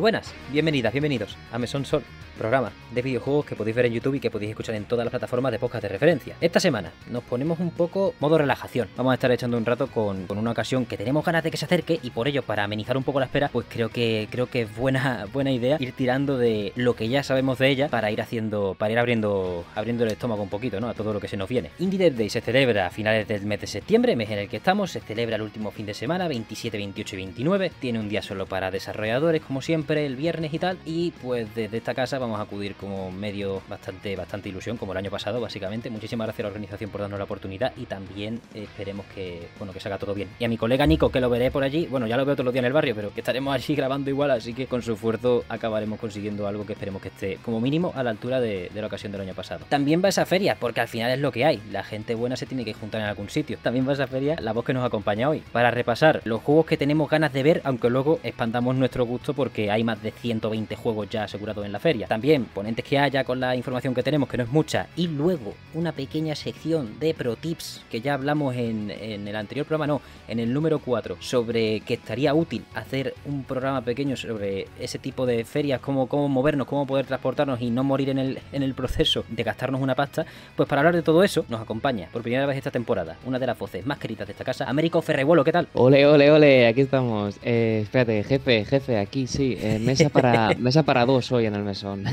buenas, bienvenidas, bienvenidos a Mesón Sol, programa de videojuegos que podéis ver en YouTube y que podéis escuchar en todas las plataformas de podcast de referencia. Esta semana nos ponemos un poco modo relajación. Vamos a estar echando un rato con, una ocasión que tenemos ganas de que se acerque y por ello, para amenizar un poco la espera, pues creo que creo que es buena, buena idea ir tirando de lo que ya sabemos de ella para ir haciendo, para ir abriendo, abriendo el estómago un poquito, ¿no? A todo lo que se nos viene. Indie Dead Day se celebra a finales del mes de septiembre, mes en el que estamos, se celebra el último fin de semana, 27, 28 y 29. Tiene un día solo para desarrolladores, como siempre el viernes y tal. Y pues desde esta casa vamos a acudir como medio bastante, bastante ilusión, como el año pasado, básicamente. Muchísimas gracias a la organización por darnos la oportunidad y también esperemos que, bueno, que salga todo bien. Y a mi colega Nico, que lo veré por allí, bueno, ya lo veo todos los días en el barrio, pero que estaremos allí grabando igual, así que con su esfuerzo acabaremos consiguiendo algo que esperemos que esté como mínimo a la altura de, la ocasión del año pasado. También va a esa feria, porque al final es lo que hay. La gente buena se tiene que juntar en algún sitio. También va a esa feria la voz que nos acompaña hoy, para repasar los juegos que tenemos ganas de ver, aunque luego expandamos nuestro gusto porque hay más de 120 juegos ya asegurados en la feria. También ponentes que haya con la información que tenemos, que no es mucha. Y luego una pequeña sección de pro tips que ya hablamos en, el anterior programa, no, en el número 4, sobre que estaría útil hacer un programa pequeño sobre ese tipo de ferias, cómo, cómo movernos, cómo poder transportarnos y no morir en el, en el proceso de gastarnos una pasta. Pues para hablar de todo eso, nos acompaña por primera vez esta temporada una de las voces más queridas de esta casa, Américo Ferrebuelo, ¿qué tal? Ole, ole, ole, aquí estamos. Eh, espérate, jefe, jefe, aquí sí. Eh, mesa, para, mesa para dos hoy en el mesón.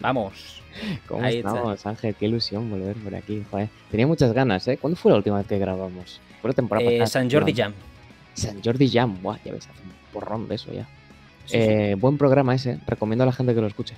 Vamos. ¿Cómo Ahí estamos, Ángel? Qué ilusión volver por aquí, joder. Tenía muchas ganas, ¿eh? ¿Cuándo fue la última vez que grabamos? Fue la temporada eh, A San Jordi Jam. San Jordi Jam, Buah, ya ves, hace un porrón de eso ya. Eh, buen programa ese, recomiendo a la gente que lo escuche.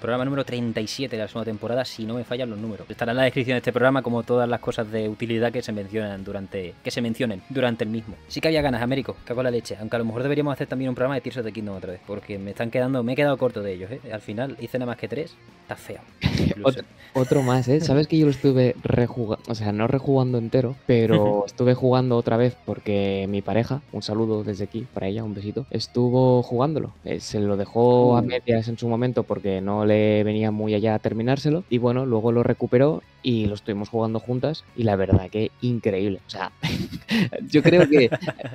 Programa número 37 de la segunda temporada, si no me fallan los números. Estará en la descripción de este programa como todas las cosas de utilidad que se mencionan durante que se mencionen durante el mismo. Sí que había ganas, Américo, cago la leche, aunque a lo mejor deberíamos hacer también un programa de Tears de the Kingdom otra vez, porque me están quedando, me he quedado corto de ellos, ¿eh? Al final hice nada más que tres, está feo. otro más, ¿eh? Sabes que yo lo estuve rejugando, o sea, no rejugando entero, pero estuve jugando otra vez porque mi pareja, un saludo desde aquí para ella, un besito, estuvo jugándolo. Eh, se lo dejó a oh. medias en su momento porque no le venía muy allá a terminárselo y bueno, luego lo recuperó y lo estuvimos jugando juntas y la verdad que increíble. O sea, yo creo que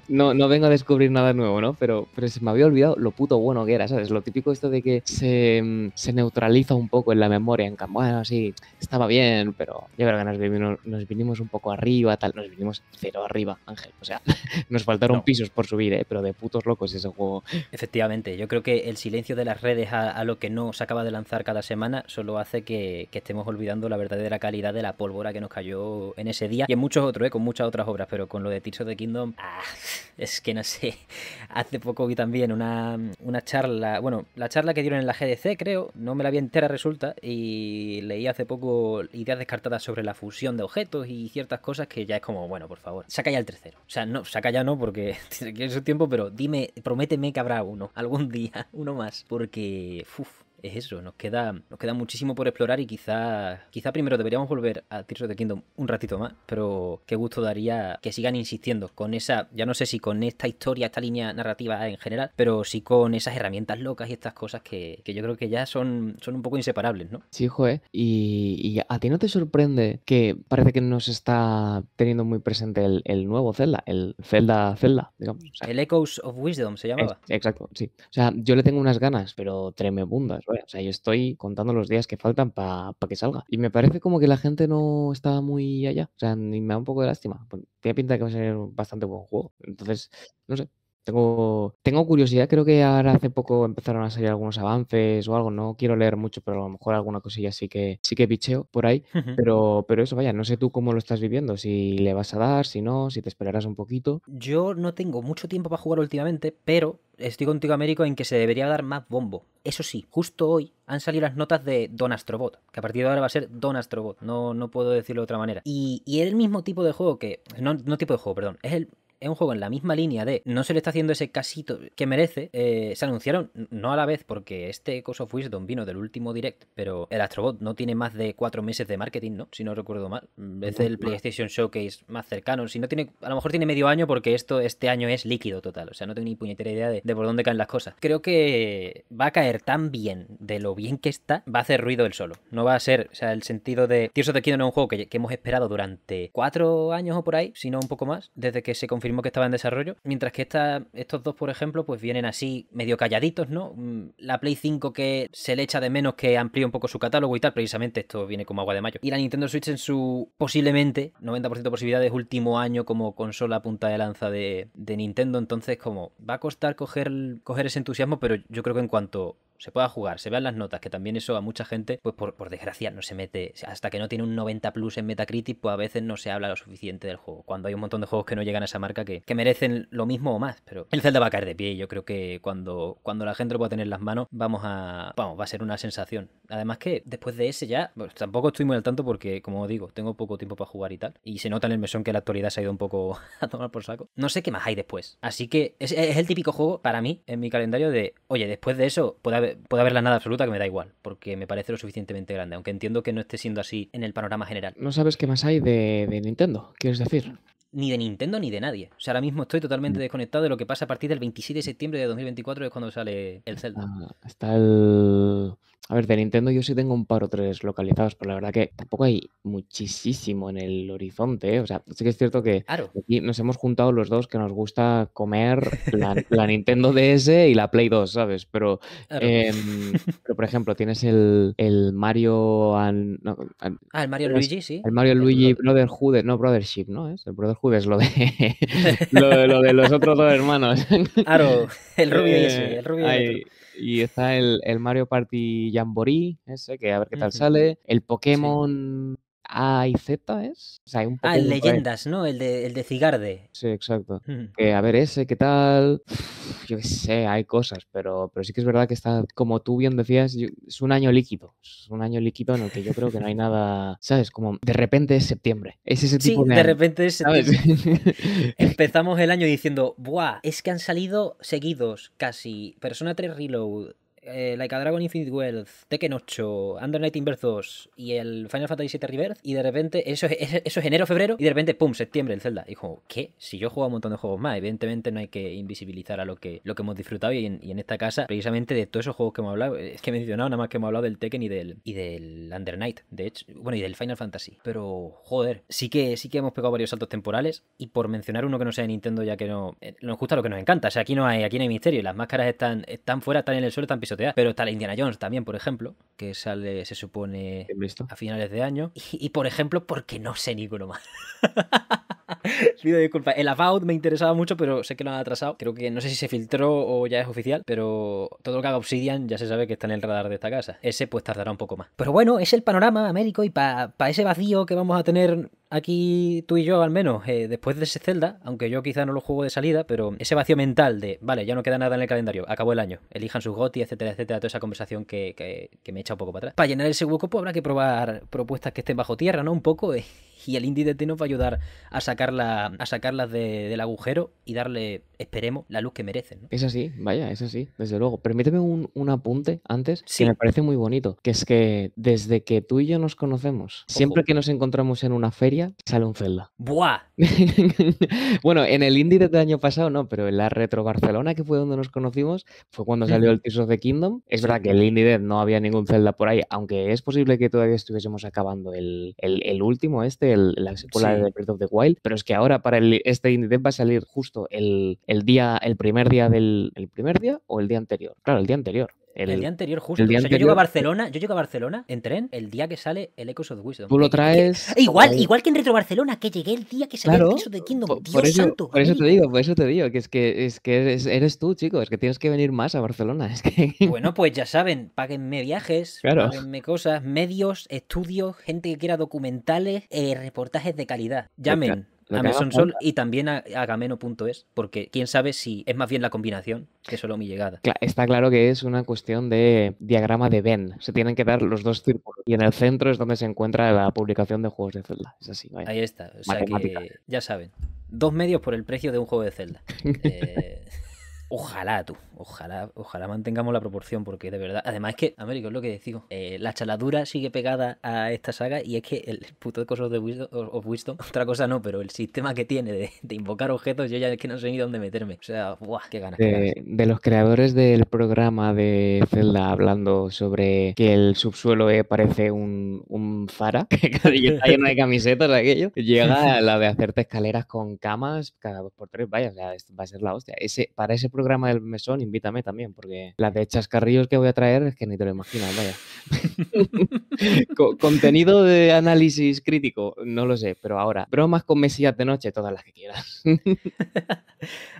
no, no vengo a descubrir nada nuevo, ¿no? Pero, pero se me había olvidado lo puto bueno que era, ¿sabes? Lo típico esto de que se, se neutraliza un poco en la memoria, en que, bueno, sí, estaba bien, pero ya creo nos vinimos, un poco arriba, tal, nos vinimos cero arriba, Ángel. O sea, nos faltaron pisos por subir, ¿eh? Pero de putos locos ese juego. Efectivamente, yo creo que el silencio de las redes a, lo que no se acaba de lanzar cada semana solo hace que estemos olvidando la verdadera calidad de la pólvora que nos cayó en ese día y en muchos otros, ¿eh? con muchas otras obras, pero con lo de Tears of the Kingdom, ah, es que no sé. Hace poco vi también una, una charla, bueno, la charla que dieron en la GDC, creo, no me la vi entera, resulta, y leí hace poco ideas descartadas sobre la fusión de objetos y ciertas cosas que ya es como, bueno, por favor, saca ya el tercero. O sea, no, saca ya no, porque tiene su tiempo, pero dime, prométeme que habrá uno, algún día, uno más, porque, uff, es eso, nos queda, nos queda muchísimo por explorar y quizá, quizá primero deberíamos volver a Tears of the Kingdom un ratito más, pero qué gusto daría que sigan insistiendo con esa, ya no sé si con esta historia, esta línea narrativa en general, pero sí con esas herramientas locas y estas cosas que, yo creo que ya son, son un poco inseparables, ¿no? Sí, joe, y, a ti no te sorprende que parece que no se está teniendo muy presente el, nuevo Zelda, el Zelda Zelda, digamos. el Echoes of Wisdom se llamaba. exacto, sí. O sea, yo le tengo unas ganas, pero tremebundas. O sea, yo estoy contando los días que faltan para que salga. Y me parece como que la gente no está muy allá. O sea, ni me da un poco de lástima. Tiene pinta de que va a ser bastante buen juego. Entonces, no sé, tengo, tengo curiosidad, creo que ahora hace poco empezaron a salir algunos avances o algo, no quiero leer mucho, pero a lo mejor alguna cosilla sí que, sí que picheo por ahí, pero, pero eso, vaya, no sé tú cómo lo estás viviendo, si le vas a dar, si no, si te esperarás un poquito. Yo no tengo mucho tiempo para jugar últimamente, pero estoy contigo, Américo, en que se debería dar más bombo. Eso sí, justo hoy han salido las notas de Don Astrobot, que a partir de ahora va a ser Don Astrobot, no, no puedo decirlo de otra manera. Y, es el mismo tipo de juego que. no tipo de juego, perdón. Es el es un juego en la misma línea de no se le está haciendo ese casito que merece. Eh, se anunciaron, no a la vez, porque este Echoes of Wisdom vino del último direct, pero el Astrobot no tiene más de cuatro meses de marketing, ¿no? Si no recuerdo mal. Es del PlayStation Showcase más cercano. Si no tiene, a lo mejor tiene medio año porque esto este año es líquido total. O sea, no tengo ni puñetera idea de, por dónde caen las cosas. Creo que va a caer tan bien de lo bien que está, va a hacer ruido el solo. No va a ser, o sea, el sentido de Tears of the Kingdom es un juego que, hemos esperado durante cuatro años o por ahí, sino un poco más, desde que se confirmó que estaba en desarrollo. Mientras que estos dos, por ejemplo, pues vienen así medio calladitos, ¿no? Mm, la Play 5 que se le echa de menos que amplíe un poco su catálogo y tal, precisamente esto viene como agua de mayo. Y la Nintendo Switch en su posiblemente 90% de posibilidades último año como consola punta de lanza de, Nintendo, entonces como va a costar coger ese entusiasmo, pero yo creo que en cuanto se pueda jugar, se vean las notas, que también eso a mucha gente, pues por, desgracia, no se mete. Hasta que no tiene un 90 plus en Metacritic, pues a veces no se habla lo suficiente del juego. Cuando hay un montón de juegos que no llegan a esa marca que, merecen lo mismo o más. Pero el Zelda va a caer de pie y yo creo que cuando, cuando la gente lo pueda tener en las manos, vamos a. Vamos, va a ser una sensación. Además que después de ese ya, Pues tampoco estoy muy al tanto porque, como digo, tengo poco tiempo para jugar y tal. Y se nota en el mesón que la actualidad se ha ido un poco a tomar por saco. No sé qué más hay después. Así que es, es el típico juego para mí en mi calendario de, oye, después de eso puede haber puede haber la nada absoluta que me da igual, porque me parece lo suficientemente grande, aunque entiendo que no esté siendo así en el panorama general. No sabes qué más hay de, de Nintendo, quieres decir ni de Nintendo ni de nadie. O sea, ahora mismo estoy totalmente mm. desconectado de lo que pasa a partir del 27 de septiembre de 2024, es cuando sale el ah, Zelda. está el. A ver, de Nintendo yo sí tengo un par o tres localizados, pero la verdad que tampoco hay muchísimo en el horizonte. ¿eh? O sea, sí que es cierto que aquí nos hemos juntado los dos que nos gusta comer la, Nintendo DS y la Play 2, ¿sabes? Em, pero, por ejemplo, tienes el, Mario. ah, el Mario Luigi, sí. El Mario Luigi Brotherhood, no, Brothership, ¿no? Es el jueves lo de, lo, de, los otros dos hermanos. Claro, el rubio y eh, ese, y está el, Mario Party Jamboree, ese, que a ver qué tal sale. El Pokémon a y Z es. ah, el leyendas, ¿no? El de, el Cigarde. Sí, exacto. Mm. Que a ver ese, ¿qué tal? yo qué sé, hay cosas, pero, pero sí que es verdad que está, como tú bien decías, es un año líquido. Es un año líquido en el que yo creo que no hay nada, ¿sabes? Como de repente es septiembre. Es ese tipo sí, de... repente es septiembre. Empezamos el año diciendo, ¡buah! Es que han salido seguidos casi Persona 3 Reload, eh, Like Dragon Infinite Wealth, Tekken 8, Under Night Inverse 2 y el Final Fantasy 7 Rebirth y de repente, eso, es eso es enero, febrero y de repente, pum, septiembre el Zelda. Y dijo, ¿qué? Si yo he jugado un montón de juegos más, evidentemente no hay que invisibilizar a lo que, lo que hemos disfrutado y en, esta casa, precisamente de todos esos juegos que hemos hablado, es que he mencionado nada más que hemos hablado del Tekken y del, y del Under Night, de hecho, bueno, y del Final Fantasy. Pero, joder, sí que, sí que hemos pegado varios saltos temporales y por mencionar uno que no sea de Nintendo ya que no, eh, nos gusta lo que nos encanta, o sea, aquí no hay, aquí no hay misterio, las máscaras están, están fuera, están en el suelo, están pisoteadas pero está la Indiana Jones también, por ejemplo, que sale, se supone, a finales de año. Y, por ejemplo, porque no sé ni ninguno más. Pido disculpas. El About me interesaba mucho, pero sé que lo han atrasado. Creo que no sé si se filtró o ya es oficial, pero todo lo que haga Obsidian ya se sabe que está en el radar de esta casa. Ese pues tardará un poco más. Pero bueno, es el panorama, Américo, y para ese vacío que vamos a tener aquí tú y yo al menos, eh, después de ese celda, aunque yo quizá no lo juego de salida, pero ese vacío mental de, vale, ya no queda nada en el calendario, acabó el año, elijan sus goti, etcétera, etcétera, toda esa conversación que, me echa un poco para atrás. Para llenar ese hueco, pues habrá que probar propuestas que estén bajo tierra, ¿no? Un poco, y el indie de nos va a ayudar a sacarla, a sacarlas del agujero y darle esperemos, la luz que merecen. Es así, vaya, es así, desde luego. Permíteme un, apunte antes que me parece muy bonito, que es que desde que tú y yo nos conocemos, siempre que nos encontramos en una feria, sale un Zelda. ¡Buah! bueno, en el indie del año pasado no, pero en la Retro Barcelona, que fue donde nos conocimos, fue cuando salió el Tears of the Kingdom. Es verdad que el indie Dead no había ningún Zelda por ahí, aunque es posible que todavía estuviésemos acabando el, último este, el, la secuela de Breath of the Wild, pero es que ahora para este indie Dead va a salir justo el, el día, el primer día del, primer día o el día anterior. Claro, el día anterior. El, día anterior, justo. Día yo llego a Barcelona, yo a Barcelona en tren el día que sale el Echo of Wisdom. Tú lo eh, eh, traes. Eh, igual, igual que en Retro Barcelona, que llegué el día que salió el Echo de Kingdom. Por, eso, santo, por eso te digo, por eso te digo, que es que, es que eres, tú, chico, es que tienes que venir más a Barcelona. Es que... Bueno, pues ya saben, páguenme viajes, páguenme cosas, medios, estudios, gente que quiera documentales, reportajes de calidad. Llamen. Sol y también a gameno.es porque quién sabe si es más bien la combinación que solo mi llegada. Está claro que es una cuestión de diagrama de Venn. Se tienen que dar los dos círculos y en el centro es donde se encuentra la publicación de juegos de Zelda. Ahí está. ya saben. Dos medios por el precio de un juego de Zelda. Eh, ojalá tú ojalá, ojalá mantengamos la proporción, porque de verdad, además que, Américo, es lo que decimos, eh, la chaladura sigue pegada a esta saga y es que el puto de Cosas of Wisdom, otra cosa no, pero el sistema que tiene de, invocar objetos, yo ya es que no sé ni dónde meterme. O sea, ¡buah! ¡Qué ganas! De, los creadores del programa de Zelda hablando sobre que el subsuelo e parece un, un Zara, que está lleno de camisetas, aquello, llega la de hacerte escaleras con camas cada dos por tres, vaya, va a ser la hostia. Ese, para ese programa del mesón, invítame también, porque las de chascarrillos que voy a traer es que ni te lo imaginas, vaya. contenido de análisis crítico, no lo sé, pero ahora, bromas con mesillas de noche, todas las que quieras.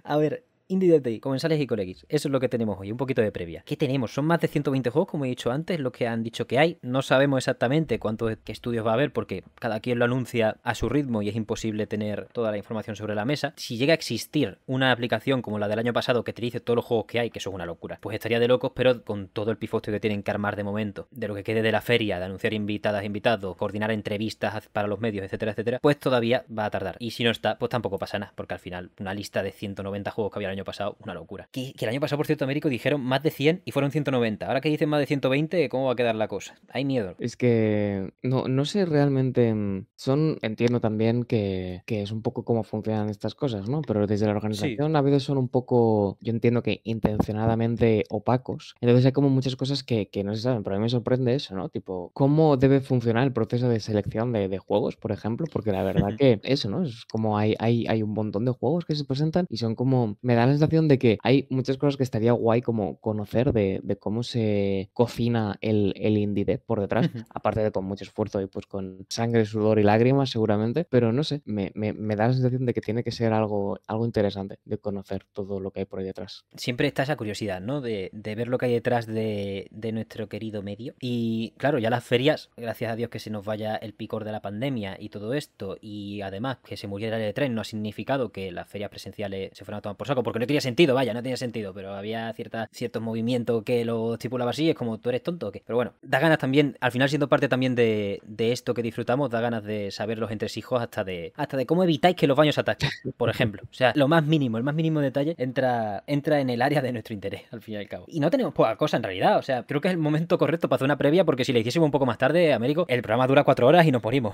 a ver, Indie comensales y colegis. Eso es lo que tenemos hoy, un poquito de previa. ¿Qué tenemos? Son más de 120 juegos, como he dicho antes, los que han dicho que hay. No sabemos exactamente cuántos estudios va a haber porque cada quien lo anuncia a su ritmo y es imposible tener toda la información sobre la mesa. Si llega a existir una aplicación como la del año pasado que te dice todos los juegos que hay, que eso es una locura, pues estaría de locos, pero con todo el pifostio que tienen que armar de momento, de lo que quede de la feria, de anunciar invitadas, invitados, coordinar entrevistas para los medios, etcétera, etcétera, pues todavía va a tardar. Y si no está, pues tampoco pasa nada, porque al final una lista de 190 juegos que había año pasado, una locura. Que, que, el año pasado, por cierto, Américo dijeron más de 100 y fueron 190. Ahora que dicen más de 120, ¿cómo va a quedar la cosa? Hay miedo. Es que no, no sé realmente. Mm, son, entiendo también que, que es un poco cómo funcionan estas cosas, ¿no? Pero desde la organización ha habido veces son un poco, yo entiendo que intencionadamente opacos. Entonces hay como muchas cosas que, que no se saben, pero a mí me sorprende eso, ¿no? Tipo, ¿cómo debe funcionar el proceso de selección de, de juegos, por ejemplo? Porque la verdad que eso, ¿no? Es como hay, hay, hay un montón de juegos que se presentan y son como, me da la sensación de que hay muchas cosas que estaría guay como conocer de, cómo se cocina el, el indie por detrás, aparte de con mucho esfuerzo y pues con sangre, sudor y lágrimas seguramente, pero no sé, me, da la sensación de que tiene que ser algo, algo interesante de conocer todo lo que hay por ahí detrás. Siempre está esa curiosidad, ¿no? De, ver lo que hay detrás de, de nuestro querido medio. Y claro, ya las ferias, gracias a Dios que se nos vaya el picor de la pandemia y todo esto, y además que se muriera el tren no ha significado que las ferias presenciales se fueran a tomar por saco, porque no tenía sentido, vaya, no tenía sentido, pero había cierta, ciertos movimientos que lo estipulaba así, es como tú eres tonto o qué. Pero bueno, da ganas también, al final siendo parte también de, esto que disfrutamos, da ganas de saber los entresijos hasta de, hasta de cómo evitáis que los baños ataquen, por ejemplo. O sea, lo más mínimo, el más mínimo detalle entra, entra en el área de nuestro interés, al fin y al cabo. Y no tenemos poca cosa en realidad, o sea, creo que es el momento correcto para hacer una previa, porque si le hiciésemos un poco más tarde, Américo, el programa dura cuatro horas y nos morimos.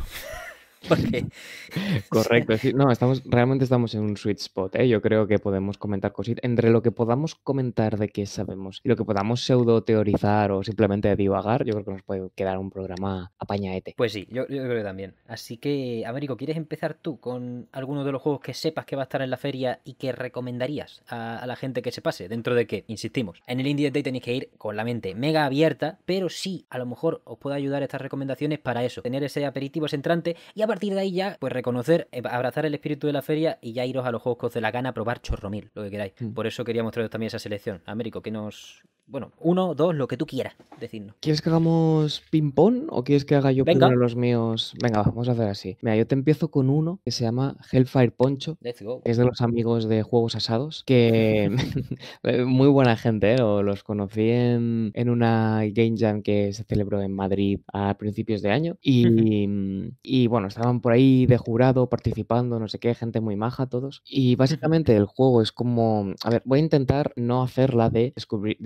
Porque... Correcto, no, estamos, realmente estamos en un sweet spot, ¿eh? yo creo que podemos comentar cositas, entre lo que podamos comentar de qué sabemos y lo que podamos pseudo teorizar o simplemente divagar, yo creo que nos puede quedar un programa apañaete. Pues sí, yo, creo que también. Así que, Américo, ¿quieres empezar tú con alguno de los juegos que sepas que va a estar en la feria y que recomendarías a, la gente que se pase? Dentro de que, insistimos, en el Indie Day tenéis que ir con la mente mega abierta, pero sí, a lo mejor os puede ayudar estas recomendaciones para eso, tener ese aperitivo, centrante y a a partir de ahí ya, pues reconocer, eh, abrazar el espíritu de la feria y ya iros a los juegos que la gana, a probar chorromil, lo que queráis. Mm. Por eso quería mostraros también esa selección. Américo, ¿qué nos, bueno, uno, dos, lo que tú quieras decirnos. ¿Quieres que hagamos ping-pong o quieres que haga yo uno primero los míos? Venga, vamos a hacer así. Mira, yo te empiezo con uno que se llama Hellfire Poncho. Let's go. Es de los amigos de Juegos Asados, que muy buena gente, ¿eh? los conocí en, en, una Game Jam que se celebró en Madrid a principios de año. Y, bueno, estaban por ahí de jurado participando, no sé qué, gente muy maja todos. Y básicamente el juego es como, a ver, voy a intentar no hacer la de descubrir,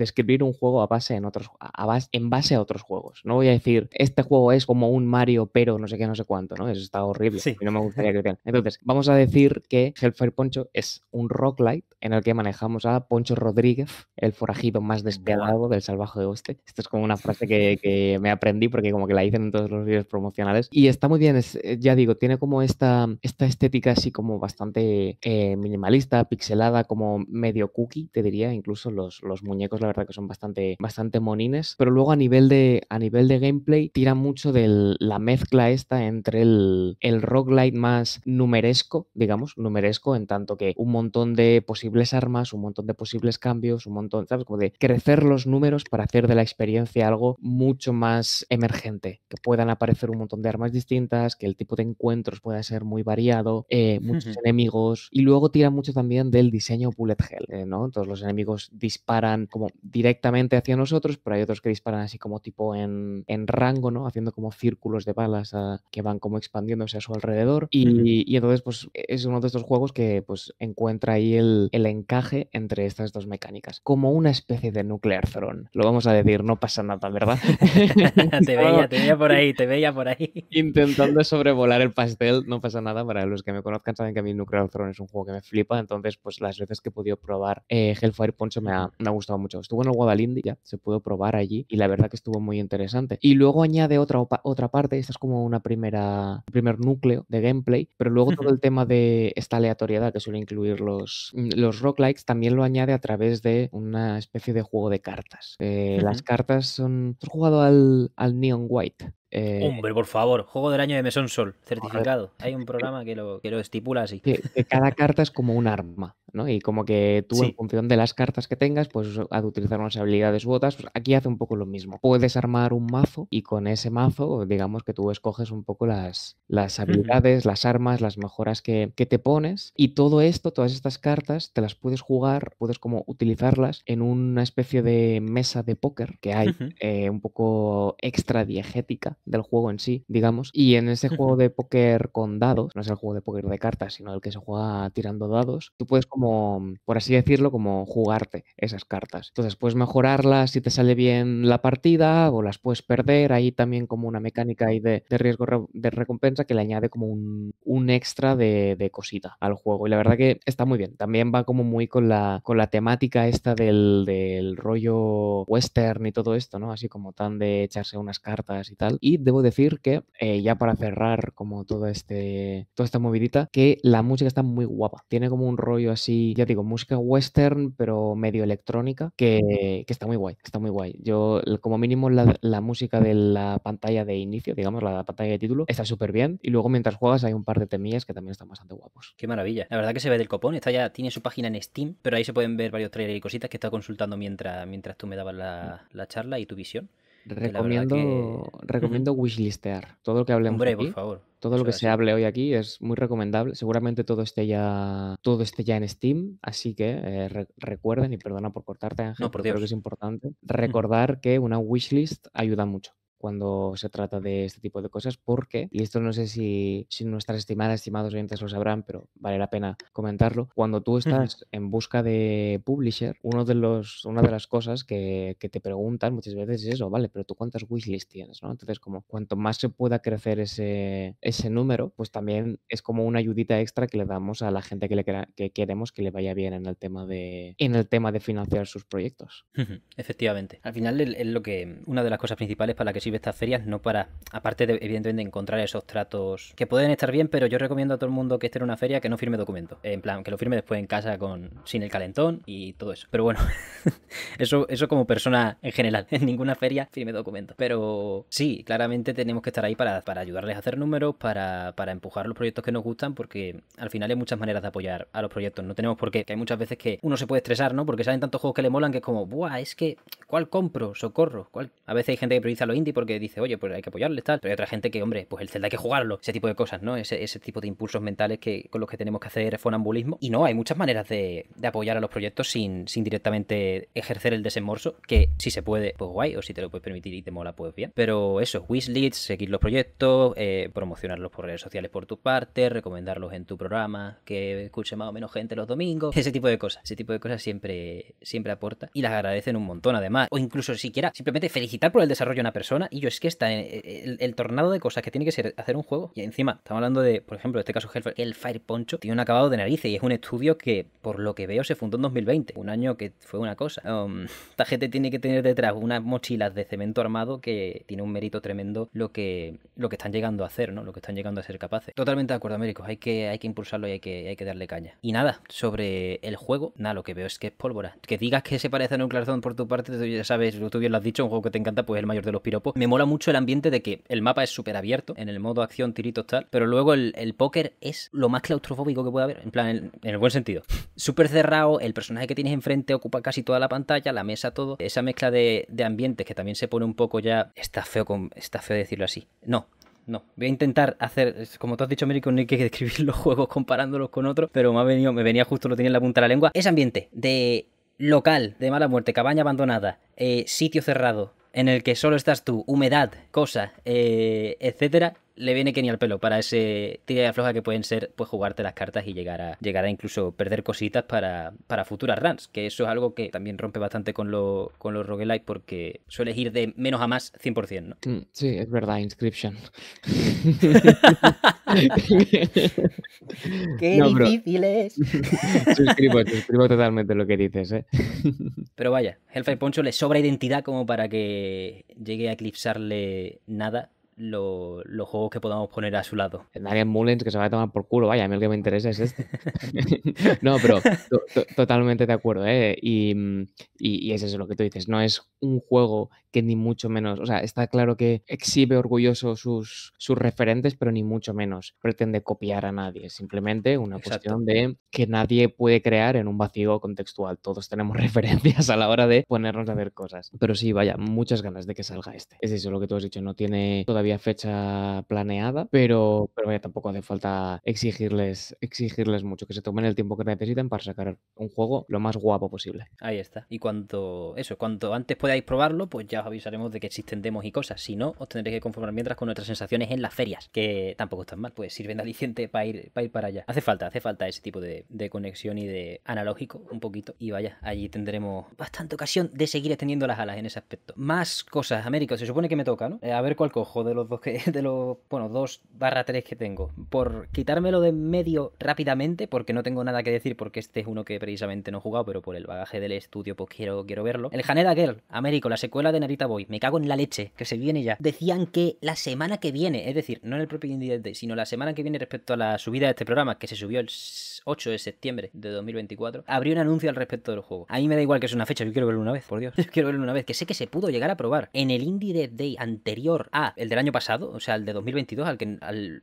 un juego a base en, otros, base, en base a otros juegos. No voy a decir, este juego es como un Mario, pero no sé qué, no sé cuánto, ¿no? Eso está horrible. no me gustaría que Entonces, vamos a decir que Hellfire Poncho es un roguelite en el que manejamos a Poncho Rodríguez, el forajido más despiadado del salvaje oeste. Esto es como una frase que, me aprendí porque como que la dicen en todos los vídeos promocionales. Y está muy bien, eh, ya digo, tiene como esta, esta estética así como bastante eh, minimalista, pixelada, como medio cookie, te diría, incluso los, los muñecos, la verdad que son son bastante, bastante monines, pero luego a nivel de, a nivel de gameplay tira mucho de la mezcla esta entre el, el roguelite más numeresco, digamos, numeresco, en tanto que un montón de posibles armas, un montón de posibles cambios, un montón, Como de crecer los números para hacer de la experiencia algo mucho más emergente, que puedan aparecer un montón de armas distintas, que el tipo de encuentros pueda ser muy variado, eh, muchos enemigos, y luego tira mucho también del diseño bullet hell, eh, ¿no? Todos los enemigos disparan como directamente directamente hacia nosotros, pero hay otros que disparan así como tipo en, en rango, ¿no? Haciendo como círculos de balas ah, que van como expandiéndose a su alrededor. Y, entonces, pues es uno de estos juegos que pues encuentra ahí el, el encaje entre estas dos mecánicas, como una especie de Nuclear Throne. Lo vamos a decir, no pasa nada, ¿verdad? te veía, te veía por ahí, te veía por ahí. Intentando sobrevolar el pastel, no pasa nada. Para los que me conozcan saben que a mí Nuclear Throne es un juego que me flipa, entonces pues las veces que he podido probar eh, Hellfire Poncho me ha, me ha gustado mucho. Estuvo en el Guadalindi, ya se pudo probar allí y la verdad que estuvo muy interesante. Y luego añade otra, otra parte, esta es como una primera, primer núcleo de gameplay, pero luego todo el tema de esta aleatoriedad que suele incluir los, mm, los roguelikes también lo añade a través de una especie de juego de cartas. Eh, las cartas son... jugado al, al Neon White? Eh, Hombre, por favor, juego del año de Mesón Sol, certificado. Hay un programa que lo, que lo estipula así. Que, cada carta es como un arma, ¿no? Y como que tú, en función de las cartas que tengas, pues al utilizar unas habilidades u otras, pues, aquí hace un poco lo mismo. Puedes armar un mazo y con ese mazo, digamos que tú escoges un poco las, las habilidades, las armas, las mejoras que, te pones. Y todo esto, todas estas cartas, te las puedes jugar, puedes como utilizarlas en una especie de mesa de póker que hay, eh, un poco extra diegética del juego en sí, digamos. Y en ese juego de póker con dados, no es el juego de póker de cartas, sino el que se juega tirando dados, tú puedes como, por así decirlo, como jugarte esas cartas. Entonces puedes mejorarlas si te sale bien la partida o las puedes perder. Ahí también como una mecánica ahí de, riesgo de recompensa que le añade como un, un extra de, cosita al juego. Y la verdad que está muy bien. También va como muy con la, con la temática esta del, del rollo western y todo esto, ¿no? Así como tan de echarse unas cartas y tal. Y debo decir que, eh, ya para cerrar como todo este, toda esta movidita, que la música está muy guapa. Tiene como un rollo así, ya digo, música western, pero medio electrónica, que, está muy guay, está muy guay. Yo, como mínimo, la, música de la pantalla de inicio, digamos, la pantalla de título, está súper bien. Y luego mientras juegas hay un par de temillas que también están bastante guapos. Qué maravilla. La verdad que se ve del copón. Esta ya tiene su página en Steam, pero ahí se pueden ver varios trailers y cositas que estaba consultando mientras, mientras tú me dabas la, la charla y tu visión. Recomiendo, recomiendo wishlistear. Todo lo que hablemos aquí, Todo lo que se hable hoy aquí es muy recomendable. Seguramente todo esté ya, todo esté ya en Steam, así que eh, recuerden, y perdona por cortarte, Ángel, no, creo que es importante, recordar que una wishlist ayuda mucho cuando se trata de este tipo de cosas, porque, y esto no sé si, si nuestras estimadas, estimados oyentes lo sabrán, pero vale la pena comentarlo, cuando tú estás en busca de publisher, uno de los, una de las cosas que, te preguntan muchas veces es eso, vale, pero tú cuántas wishlists tienes, ¿no? Entonces, como cuanto más se pueda crecer ese, ese número, pues también es como una ayudita extra que le damos a la gente que, le que queremos que le vaya bien en el tema de, en el tema de financiar sus proyectos. Efectivamente. Al final es lo que, una de las cosas principales para la que estas ferias no para, aparte de evidentemente encontrar esos tratos que pueden estar bien, pero yo recomiendo a todo el mundo que esté en una feria que no firme documento. En plan, que lo firme después en casa con sin el calentón y todo eso. Pero bueno, eso, eso como persona en general. En ninguna feria firme documento. Pero sí, claramente tenemos que estar ahí para, para ayudarles a hacer números, para, empujar los proyectos que nos gustan, porque al final hay muchas maneras de apoyar a los proyectos. No tenemos por qué, que hay muchas veces que uno se puede estresar, ¿no? Porque salen tantos juegos que le molan que es como, ¡buah! Es que, ¿cuál compro? Socorro. ¿Cuál? A veces hay gente que prioriza los indie porque dice, oye, pues hay que apoyarle, tal. Pero hay otra gente que, hombre, pues el Zelda hay que jugarlo, ese tipo de cosas, ¿no? Ese, ese tipo de impulsos mentales que, con los que tenemos que hacer fonambulismo. Y no, hay muchas maneras de, apoyar a los proyectos sin, directamente ejercer el desemborso. que si se puede, pues guay, o si te lo puedes permitir y te mola, pues bien. Pero eso, wishlist, seguir los proyectos, eh, promocionarlos por redes sociales por tu parte, recomendarlos en tu programa, que escuche más o menos gente los domingos, ese tipo de cosas. Ese tipo de cosas siempre, siempre aporta y las agradecen un montón además. O incluso siquiera simplemente felicitar por el desarrollo de una persona y yo es que está eh, el, tornado de cosas que tiene que ser hacer un juego. Y encima, estamos hablando de, por ejemplo, en este caso, Hellfire, el Fire Poncho tiene un acabado de narices y es un estudio que, por lo que veo, se fundó en 2020. Un año que fue una cosa. Um, esta gente tiene que tener detrás unas mochilas de cemento armado que tiene un mérito tremendo lo que, lo que están llegando a hacer, ¿no? Lo que están llegando a ser capaces. Totalmente de acuerdo, Américo. Hay que, hay que impulsarlo y hay que, hay que darle caña. Y nada, sobre el juego, nada, lo que veo es que es pólvora. Que digas que se parece a Nuclear Zone por tu parte, ya sabes, tú bien lo has dicho, un juego que te encanta, pues el mayor de los piropos me mola mucho el ambiente de que el mapa es súper abierto, en el modo acción, tiritos, tal, pero luego el, póker es lo más claustrofóbico que puede haber, en plan, en, el buen sentido. Súper cerrado, el personaje que tienes enfrente ocupa casi toda la pantalla, la mesa, todo. Esa mezcla de, de ambientes que también se pone un poco ya, está feo, con, está feo decirlo así. No, no. Voy a intentar hacer, como tú has dicho, Américo, no hay que describir los juegos comparándolos con otros, pero me, venido, me venía justo, lo tenía en la punta de la lengua. Ese ambiente de local, de mala muerte, cabaña abandonada, eh, sitio cerrado, en el que solo estás tú, humedad, cosa, eh, etcétera, le viene que ni al pelo para ese tira y afloja que pueden ser pues jugarte las cartas y llegar a llegar a incluso perder cositas para, para futuras runs, que eso es algo que también rompe bastante con, lo, con los roguelike porque sueles ir de menos a más 100%, ¿no? Mm, sí, es verdad, Inscription. Qué difícil es. suscribo, suscribo totalmente lo que dices. ¿eh? Pero vaya, Hellfire Poncho le sobra identidad como para que llegue a eclipsarle nada los juegos que podamos poner a su lado. Daniel Mullins que se va a tomar por culo, vaya, a mí el que me interesa es este. no, pero totalmente de acuerdo, ¿eh? Y, y, eso es lo que tú dices, no es un juego que ni mucho menos, o sea, está claro que exhibe orgulloso sus, sus referentes, pero ni mucho menos pretende copiar a nadie, simplemente una cuestión de que nadie puede crear en un vacío contextual, todos tenemos referencias a la hora de ponernos a ver cosas. Pero sí, vaya, muchas ganas de que salga este. Es eso lo que tú has dicho, no tiene todavía fecha planeada, pero, pero tampoco hace falta exigirles, exigirles mucho, que se tomen el tiempo que necesiten para sacar un juego lo más guapo posible. Ahí está. Y cuando eso, cuanto antes podáis probarlo, pues ya os avisaremos de que existen demos y cosas. Si no, os tendréis que conformar mientras con nuestras sensaciones en las ferias, que tampoco están mal, pues sirven de aliciente para ir, para ir para allá. Hace falta, hace falta ese tipo de, conexión y de analógico un poquito. Y vaya, allí tendremos bastante ocasión de seguir extendiendo las alas en ese aspecto. Más cosas, América, se supone que me toca, ¿no? Eh, a ver cuál cojo de los de los, bueno, dos barra tres que tengo. Por quitármelo de medio rápidamente, porque no tengo nada que decir, porque este es uno que precisamente no he jugado, pero por el bagaje del estudio, pues quiero, quiero verlo. El Haneda Girl, Américo, la secuela de Narita Boy. Me cago en la leche, que se viene ya. Decían que la semana que viene, es decir, no en el propio Indie Day, sino la semana que viene respecto a la subida de este programa, que se subió el 8 de septiembre de 2024, abrió un anuncio al respecto del juego. A mí me da igual que es una fecha, yo quiero verlo una vez, por Dios. Yo quiero verlo una vez, que sé que se pudo llegar a probar. En el Indie Day anterior a el del año pasado, o sea, el de 2022, al, que,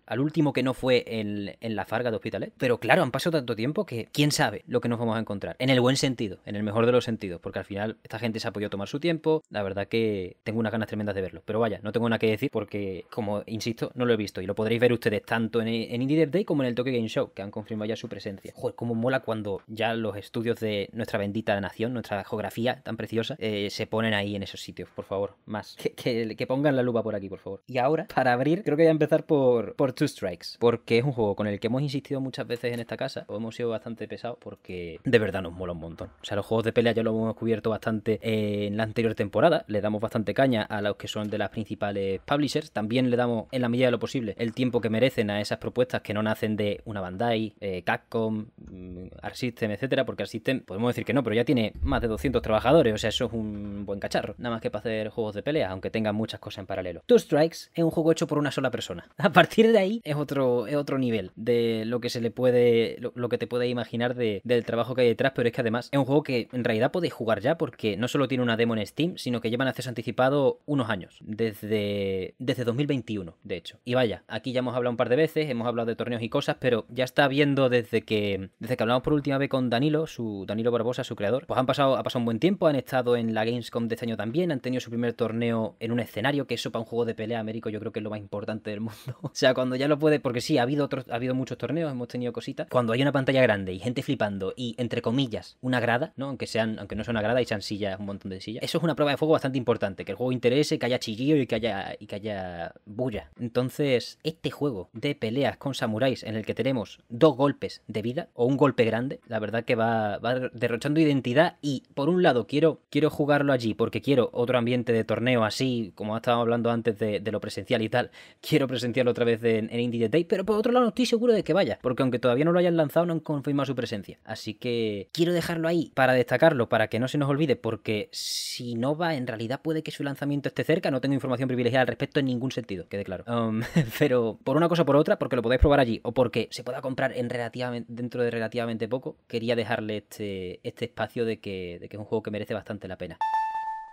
al, último que no fue en, la Farga de Hospitalet. Pero claro, han pasado tanto tiempo que quién sabe lo que nos vamos a encontrar. En el buen sentido, en el mejor de los sentidos, porque al final esta gente se ha podido tomar su tiempo. La verdad que tengo unas ganas tremendas de verlo. Pero vaya, no tengo nada que decir porque, como insisto, no lo he visto y lo podréis ver ustedes tanto en, en Indie Day como en el Tokyo Game Show, que han confirmado ya su presencia. Joder, cómo mola cuando ya los estudios de nuestra bendita nación, nuestra geografía tan preciosa, eh, se ponen ahí en esos sitios, por favor. Más. Que, pongan la lupa por aquí, por favor ahora, para abrir, creo que voy a empezar por, Two Strikes, porque es un juego con el que hemos insistido muchas veces en esta casa, hemos sido bastante pesados, porque de verdad nos mola un montón. O sea, los juegos de pelea ya lo hemos cubierto bastante en la anterior temporada, le damos bastante caña a los que son de las principales publishers, también le damos en la medida de lo posible el tiempo que merecen a esas propuestas que no nacen de una Bandai, eh, Capcom, mm, Art etcétera, porque Art podemos decir que no, pero ya tiene más de 200 trabajadores, o sea, eso es un buen cacharro, nada más que para hacer juegos de pelea, aunque tengan muchas cosas en paralelo. Two Strikes es un juego hecho por una sola persona. A partir de ahí es otro, es otro nivel de lo que se le puede, lo, que te puedes imaginar del trabajo que hay detrás, pero es que además es un juego que en realidad podéis jugar ya porque no solo tiene una demo en Steam, sino que llevan acceso anticipado unos años, desde, desde 2021, de hecho. Y vaya, aquí ya hemos hablado un par de veces, hemos hablado de torneos y cosas, pero ya está viendo desde que, desde que hablamos por última vez con Danilo, su Danilo Barbosa, su creador, pues han pasado, ha pasado un buen tiempo, han estado en la Gamescom de este año también, han tenido su primer torneo en un escenario, que es para un juego de pelea Américo yo creo que es lo más importante del mundo. o sea, cuando ya lo puede, porque sí, ha habido, otros, ha habido muchos torneos, hemos tenido cositas. Cuando hay una pantalla grande y gente flipando y, entre comillas, una grada, ¿no? Aunque, sean, aunque no sea una grada y sean sillas, un montón de sillas. Eso es una prueba de fuego bastante importante, que el juego interese, que haya chillido y que haya, y que haya bulla. Entonces, este juego de peleas con samuráis en el que tenemos dos golpes de vida o un golpe grande, la verdad que va, derrochando identidad y por un lado quiero, quiero jugarlo allí porque quiero otro ambiente de torneo así, como estábamos hablando antes de, de presencial y tal, quiero presenciarlo otra vez en, Indie Day, pero por otro lado no estoy seguro de que vaya, porque aunque todavía no lo hayan lanzado, no han confirmado su presencia. Así que quiero dejarlo ahí para destacarlo, para que no se nos olvide, porque si no va, en realidad puede que su lanzamiento esté cerca, no tengo información privilegiada al respecto en ningún sentido, quede claro. Um, pero por una cosa o por otra, porque lo podéis probar allí, o porque se pueda comprar en relativamente, dentro de relativamente poco, quería dejarle este, este espacio de que es un juego que merece bastante la pena.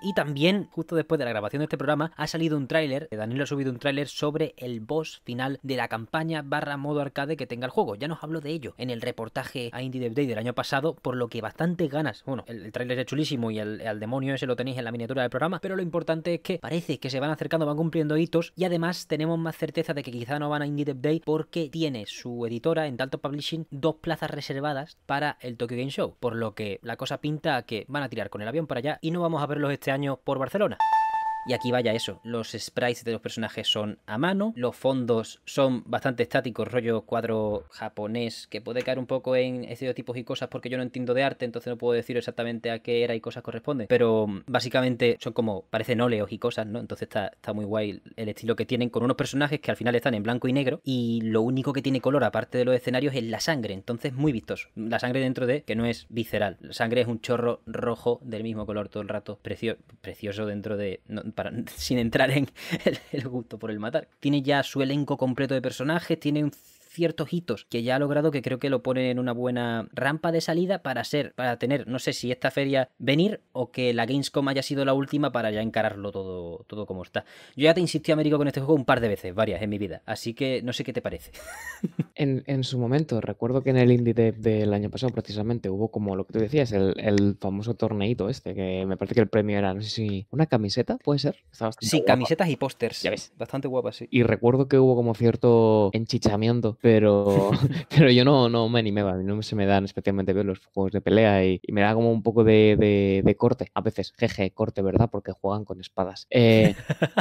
Y también, justo después de la grabación de este programa, ha salido un tráiler, eh, Danilo ha subido un tráiler sobre el boss final de la campaña barra modo arcade que tenga el juego. Ya nos habló de ello en el reportaje a Indie Dev Day del año pasado, por lo que bastante ganas. Bueno, el, tráiler es chulísimo y el, demonio ese lo tenéis en la miniatura del programa, pero lo importante es que parece que se van acercando, van cumpliendo hitos y además tenemos más certeza de que quizá no van a Indie Dev Day porque tiene su editora en Dalton Publishing dos plazas reservadas para el Tokyo Game Show, por lo que la cosa pinta a que van a tirar con el avión para allá y no vamos a verlos este este año por Barcelona. Y aquí vaya eso, los sprites de los personajes son a mano, los fondos son bastante estáticos, rollo cuadro japonés, que puede caer un poco en estereotipos y cosas porque yo no entiendo de arte, entonces no puedo decir exactamente a qué era y cosas corresponden, pero mm, básicamente son como, parecen óleos y cosas, ¿no? Entonces está, muy guay el estilo que tienen con unos personajes que al final están en blanco y negro y lo único que tiene color aparte de los escenarios es la sangre, entonces muy vistoso. La sangre dentro de que no es visceral, la sangre es un chorro rojo del mismo color todo el rato, precioso dentro de para, sin entrar en el, el gusto por el matar. Tiene ya su elenco completo de personajes, tiene un ciertos hitos que ya ha logrado que creo que lo pone en una buena rampa de salida para ser, para tener, no sé si esta feria venir o que la Gamescom haya sido la última para ya encararlo todo, todo como está. Yo ya te insistí, Américo, con este juego un par de veces, varias en mi vida, así que no sé qué te parece. en, su momento, recuerdo que en el Indie Dev del año pasado precisamente hubo como lo que tú decías, el, el famoso torneito este, que me parece que el premio era, no sé si, una camiseta, puede ser. sí, camisetas y pósters. Ya ves. Bastante guapas, sí. Y recuerdo que hubo como cierto enchichamiento pero, pero yo no, no me mí no se me dan especialmente bien los juegos de pelea y, me da como un poco de, de, corte, a veces, jeje, corte, ¿verdad? Porque juegan con espadas. Eh,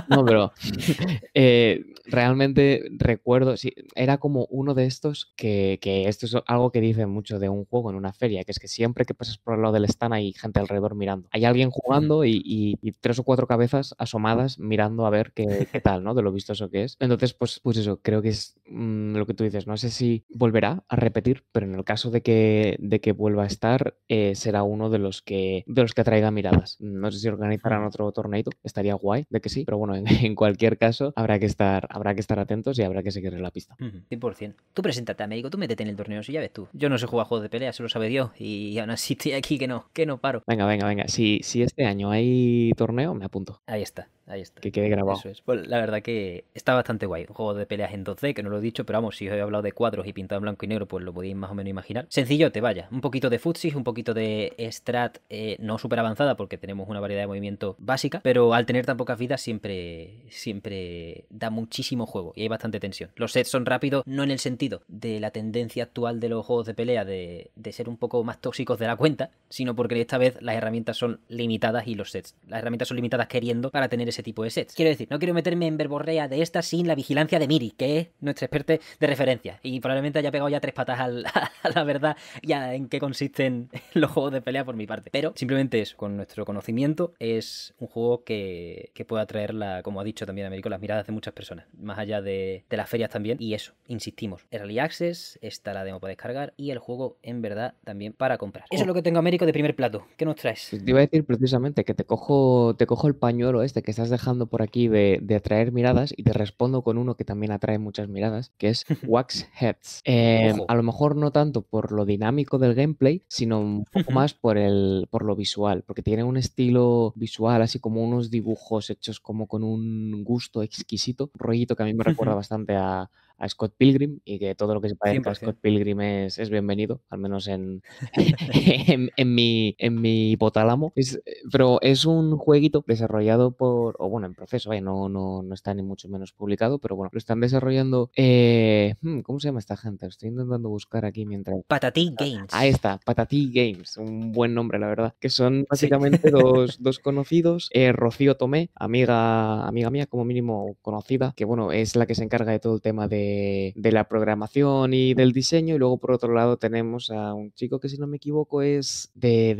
no, pero eh, realmente recuerdo, sí, era como uno de estos que, que esto es algo que dice mucho de un juego en una feria, que es que siempre que pasas por el lado del stand hay gente alrededor mirando. Hay alguien jugando y, y, tres o cuatro cabezas asomadas mirando a ver qué, qué, tal, ¿no? De lo vistoso que es. Entonces, pues, pues eso, creo que es mm, lo que tú dices no sé si volverá a repetir, pero en el caso de que, de que vuelva a estar, eh, será uno de los que de los que atraiga miradas. No sé si organizarán otro torneito estaría guay de que sí, pero bueno, en, cualquier caso habrá que estar, habrá que estar atentos y habrá que seguir en la pista. 100%. Tú preséntate a médico tú métete en el torneo, si ya ves tú. Yo no sé jugar juegos de pelea, se lo sabe Dios, y aún así estoy aquí que no, que no paro. Venga, venga, venga. Si, si este año hay torneo, me apunto. Ahí está. Ahí está. Que quede grabado. Eso es. Pues la verdad que está bastante guay. un juego de peleas en 2D, que no lo he dicho, pero vamos, si hablado de cuadros y pintado en blanco y negro, pues lo podéis más o menos imaginar. Sencillo, te vaya. Un poquito de futsis, un poquito de strat eh, no súper avanzada porque tenemos una variedad de movimiento básica, pero al tener tan pocas vidas siempre, siempre da muchísimo juego y hay bastante tensión. Los sets son rápidos, no en el sentido de la tendencia actual de los juegos de pelea de, de ser un poco más tóxicos de la cuenta, sino porque esta vez las herramientas son limitadas y los sets. Las herramientas son limitadas queriendo para tener ese tipo de sets. Quiero decir, no quiero meterme en verborrea de esta sin la vigilancia de Miri, que es nuestra experta de referencia y probablemente haya pegado ya tres patas a la verdad ya en qué consisten los juegos de pelea por mi parte. Pero simplemente eso, con nuestro conocimiento, es un juego que, que puede atraer, la, como ha dicho también Américo, las miradas de muchas personas, más allá de, las ferias también. Y eso, insistimos, Early Access, está la demo para descargar y el juego en verdad también para comprar. Eso es lo que tengo Américo de primer plato. ¿Qué nos traes? Pues te iba a decir precisamente que te cojo, te cojo el pañuelo este que estás dejando por aquí de, de atraer miradas y te respondo con uno que también atrae muchas miradas, que es Heads. Em, a lo mejor no tanto por lo dinámico del gameplay, sino un poco más por, el, por lo visual, porque tiene un estilo visual, así como unos dibujos hechos como con un gusto exquisito, un rollito que a mí me recuerda bastante a, a Scott Pilgrim y que todo lo que se parezca Scott Pilgrim es, es bienvenido, al menos en, en, mi, en mi hipotálamo. pero es un jueguito desarrollado por, o bueno, en proceso, no, no, está ni mucho menos publicado, pero bueno, lo están desarrollando. Eh, hmm, ¿Cómo se llama esta gente? Estoy intentando buscar aquí mientras. Patatí ah, Games. Ahí está, Patatí Games, un buen nombre, la verdad. Que son básicamente dos, conocidos. Eh, Rocío Tomé, amiga, amiga mía, como mínimo conocida, que bueno, es la que se encarga de todo el tema de de, la programación y del diseño. Y luego por otro lado tenemos a un chico que si no me equivoco es de...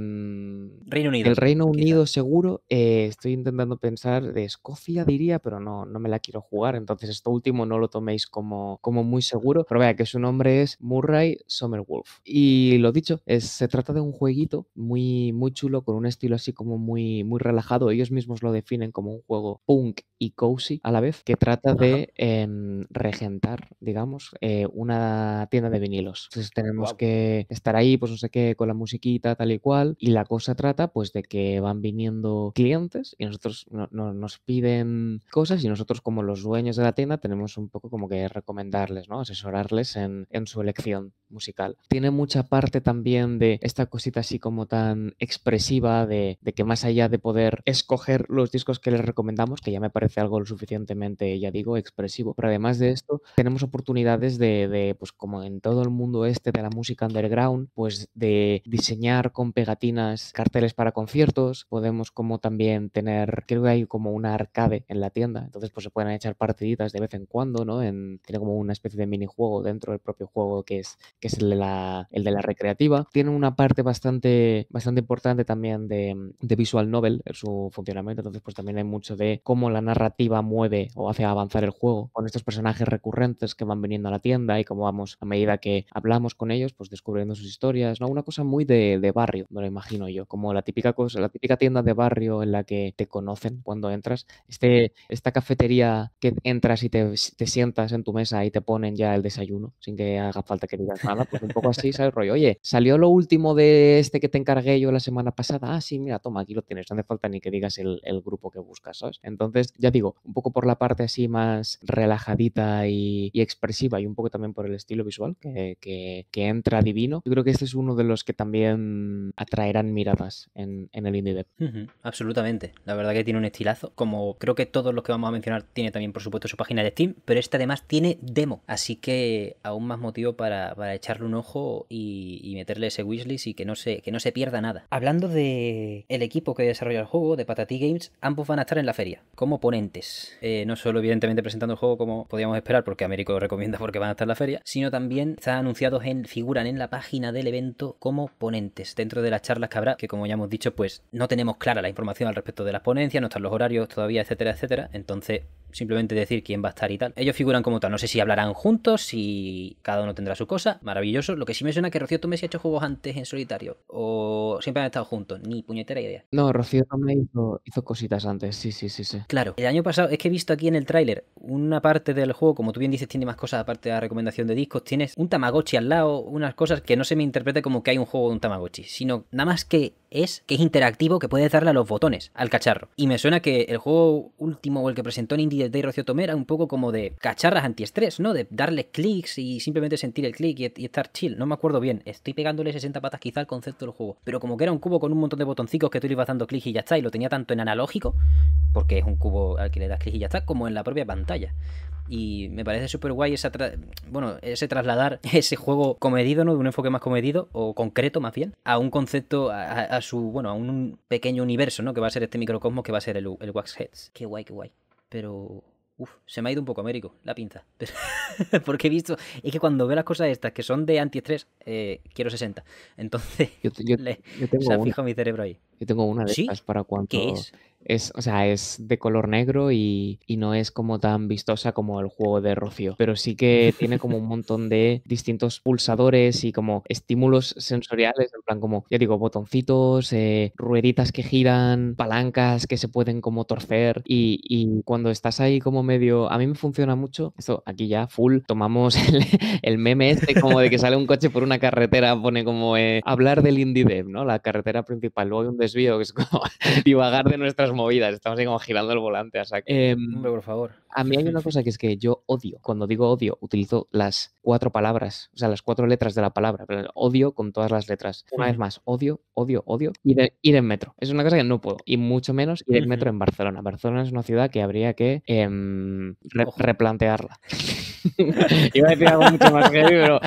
Mm, Reino Unido. Del Reino Unido seguro. Eh, estoy intentando pensar de Escocia diría, pero no, no me la quiero jugar. Entonces esto último no lo toméis como, como muy seguro. Pero vea que su nombre es Murray Summerwolf. Y lo dicho, es, se trata de un jueguito muy, muy chulo con un estilo así como muy, muy relajado. Ellos mismos lo definen como un juego punk y cozy a la vez que trata de em, regentar, digamos, eh, una tienda de vinilos. Entonces tenemos que estar ahí, pues no sé qué, con la musiquita, tal y cual. Y la cosa trata, pues, de que van viniendo clientes y nosotros nos piden cosas y nosotros, como los dueños de la tienda, tenemos un poco como que recomendarles, ¿no? Asesorarles en, en su elección musical. Tiene mucha parte también de esta cosita así como tan expresiva de, de que más allá de poder escoger los discos que les recomendamos, que ya me parece algo lo suficientemente, ya digo, expresivo, pero además de esto, tenemos oportunidades de, pues como en todo el mundo este de la música underground, pues de diseñar con pegatinas carteles para conciertos, podemos como también tener, creo que hay como una arcade en la tienda, entonces pues se pueden echar partiditas de vez en cuando, ¿no? En, tiene como una especie de minijuego dentro del propio juego que es, que es el, de la, el de la recreativa. Tiene una parte bastante, bastante importante también de, de visual novel, en su funcionamiento, entonces pues también hay mucho de cómo la narrativa mueve o hace avanzar el juego con estos personajes recurrentes que van viniendo a la tienda y como vamos, a medida que hablamos con ellos, pues descubriendo sus historias, ¿no? Una cosa muy de, barrio, me lo imagino yo, como la típica cosa, la típica tienda de barrio en la que te conocen cuando entras, este, esta cafetería que entras y te, te sientas en tu mesa y te ponen ya el desayuno sin que haga falta que digas nada, pues un poco así, ¿sabes? Rollo, oye, salió lo último de este que te encargué yo la semana pasada, ah, sí, mira, toma, aquí lo tienes, no hace falta ni que digas el, el grupo que buscas, ¿sabes? Entonces, ya digo, un poco por la parte así más relajadita y, expresiva y un poco también por el estilo visual que, entra divino. Yo creo que este es uno de los que también atraerán miradas en, el indie dev. Absolutamente. La verdad que tiene un estilazo. Como creo que todos los que vamos a mencionar tiene también, por supuesto, su página de Steam, pero este además tiene demo. Así que aún más motivo para, echarle un ojo y, meterle ese wishlist y que no, se, que no se pierda nada. Hablando de el equipo que desarrolla el juego, de Patati Games, ambos van a estar en la feria como ponentes. Eh, no solo, evidentemente, presentando el juego como podíamos esperar esperar porque Américo lo recomienda porque van a estar en la feria, sino también están anunciados en, figuran en la página del evento como ponentes dentro de las charlas que habrá, que como ya hemos dicho, pues no tenemos clara la información al respecto de las ponencias, no están los horarios todavía, etcétera, etcétera. Entonces, simplemente decir quién va a estar y tal. Ellos figuran como tal, no sé si hablarán juntos, si cada uno tendrá su cosa, maravilloso. Lo que sí me suena que Rocío Tomé se ha hecho juegos antes en solitario, o siempre han estado juntos, ni puñetera idea. No, Rocío Tomé hizo, hizo cositas antes, sí, sí, sí, sí. Claro, el año pasado, es que he visto aquí en el tráiler una parte del juego como tú bien dices, tiene más cosas aparte de la recomendación de discos. Tienes un Tamagotchi al lado, unas cosas que no se me interprete como que hay un juego de un Tamagotchi, sino nada más que es que es interactivo, que puedes darle a los botones al cacharro. Y me suena que el juego último o el que presentó en Indie Day Rocio Tomé era un poco como de cacharras antiestrés, ¿no? De darle clics y simplemente sentir el clic y, estar chill. No me acuerdo bien. Estoy pegándole 60 patas quizá al concepto del juego. Pero como que era un cubo con un montón de botoncitos que tú le ibas dando clic y ya está. Y lo tenía tanto en analógico, porque es un cubo al que le das clic y ya está, como en la propia pantalla. Y me parece súper guay esa bueno, ese trasladar ese juego comedido, ¿no? De un enfoque más comedido, o concreto más bien, a un concepto, a, su, bueno, a un pequeño universo, ¿no? Que va a ser este microcosmos que va a ser el, el Heads. Qué guay, qué guay. Pero uff, se me ha ido un poco Américo, la pinza. porque he visto. Es que cuando veo las cosas estas que son de antiestrés, eh, quiero 60. Entonces, se mi cerebro ahí. Yo tengo una de estas para cuando. ¿Qué es? o sea, es de color negro y, no es como tan vistosa como el juego de Rocío, pero sí que tiene como un montón de distintos pulsadores y como estímulos sensoriales, en plan como, ya digo, botoncitos, eh, rueditas que giran, palancas que se pueden como torcer y, cuando estás ahí como medio, a mí me funciona mucho, esto aquí ya full, tomamos el, meme este como de que sale un coche por una carretera, pone como eh, hablar del indie dev, ¿no? La carretera principal, luego hay un desvío, que es como divagar de nuestras movidas. Estamos ahí como girando el volante. Em, por favor. A mí hay una cosa que es que yo odio. Cuando digo odio, utilizo las cuatro palabras, o sea, las cuatro letras de la palabra. Pero odio con todas las letras. Una vez más, odio, odio, odio. Ir, ir en metro. Es una cosa que no puedo. Y mucho menos ir en metro en Barcelona. Barcelona es una ciudad que habría que em, replantearla. Iba a decir algo mucho más heavy, pero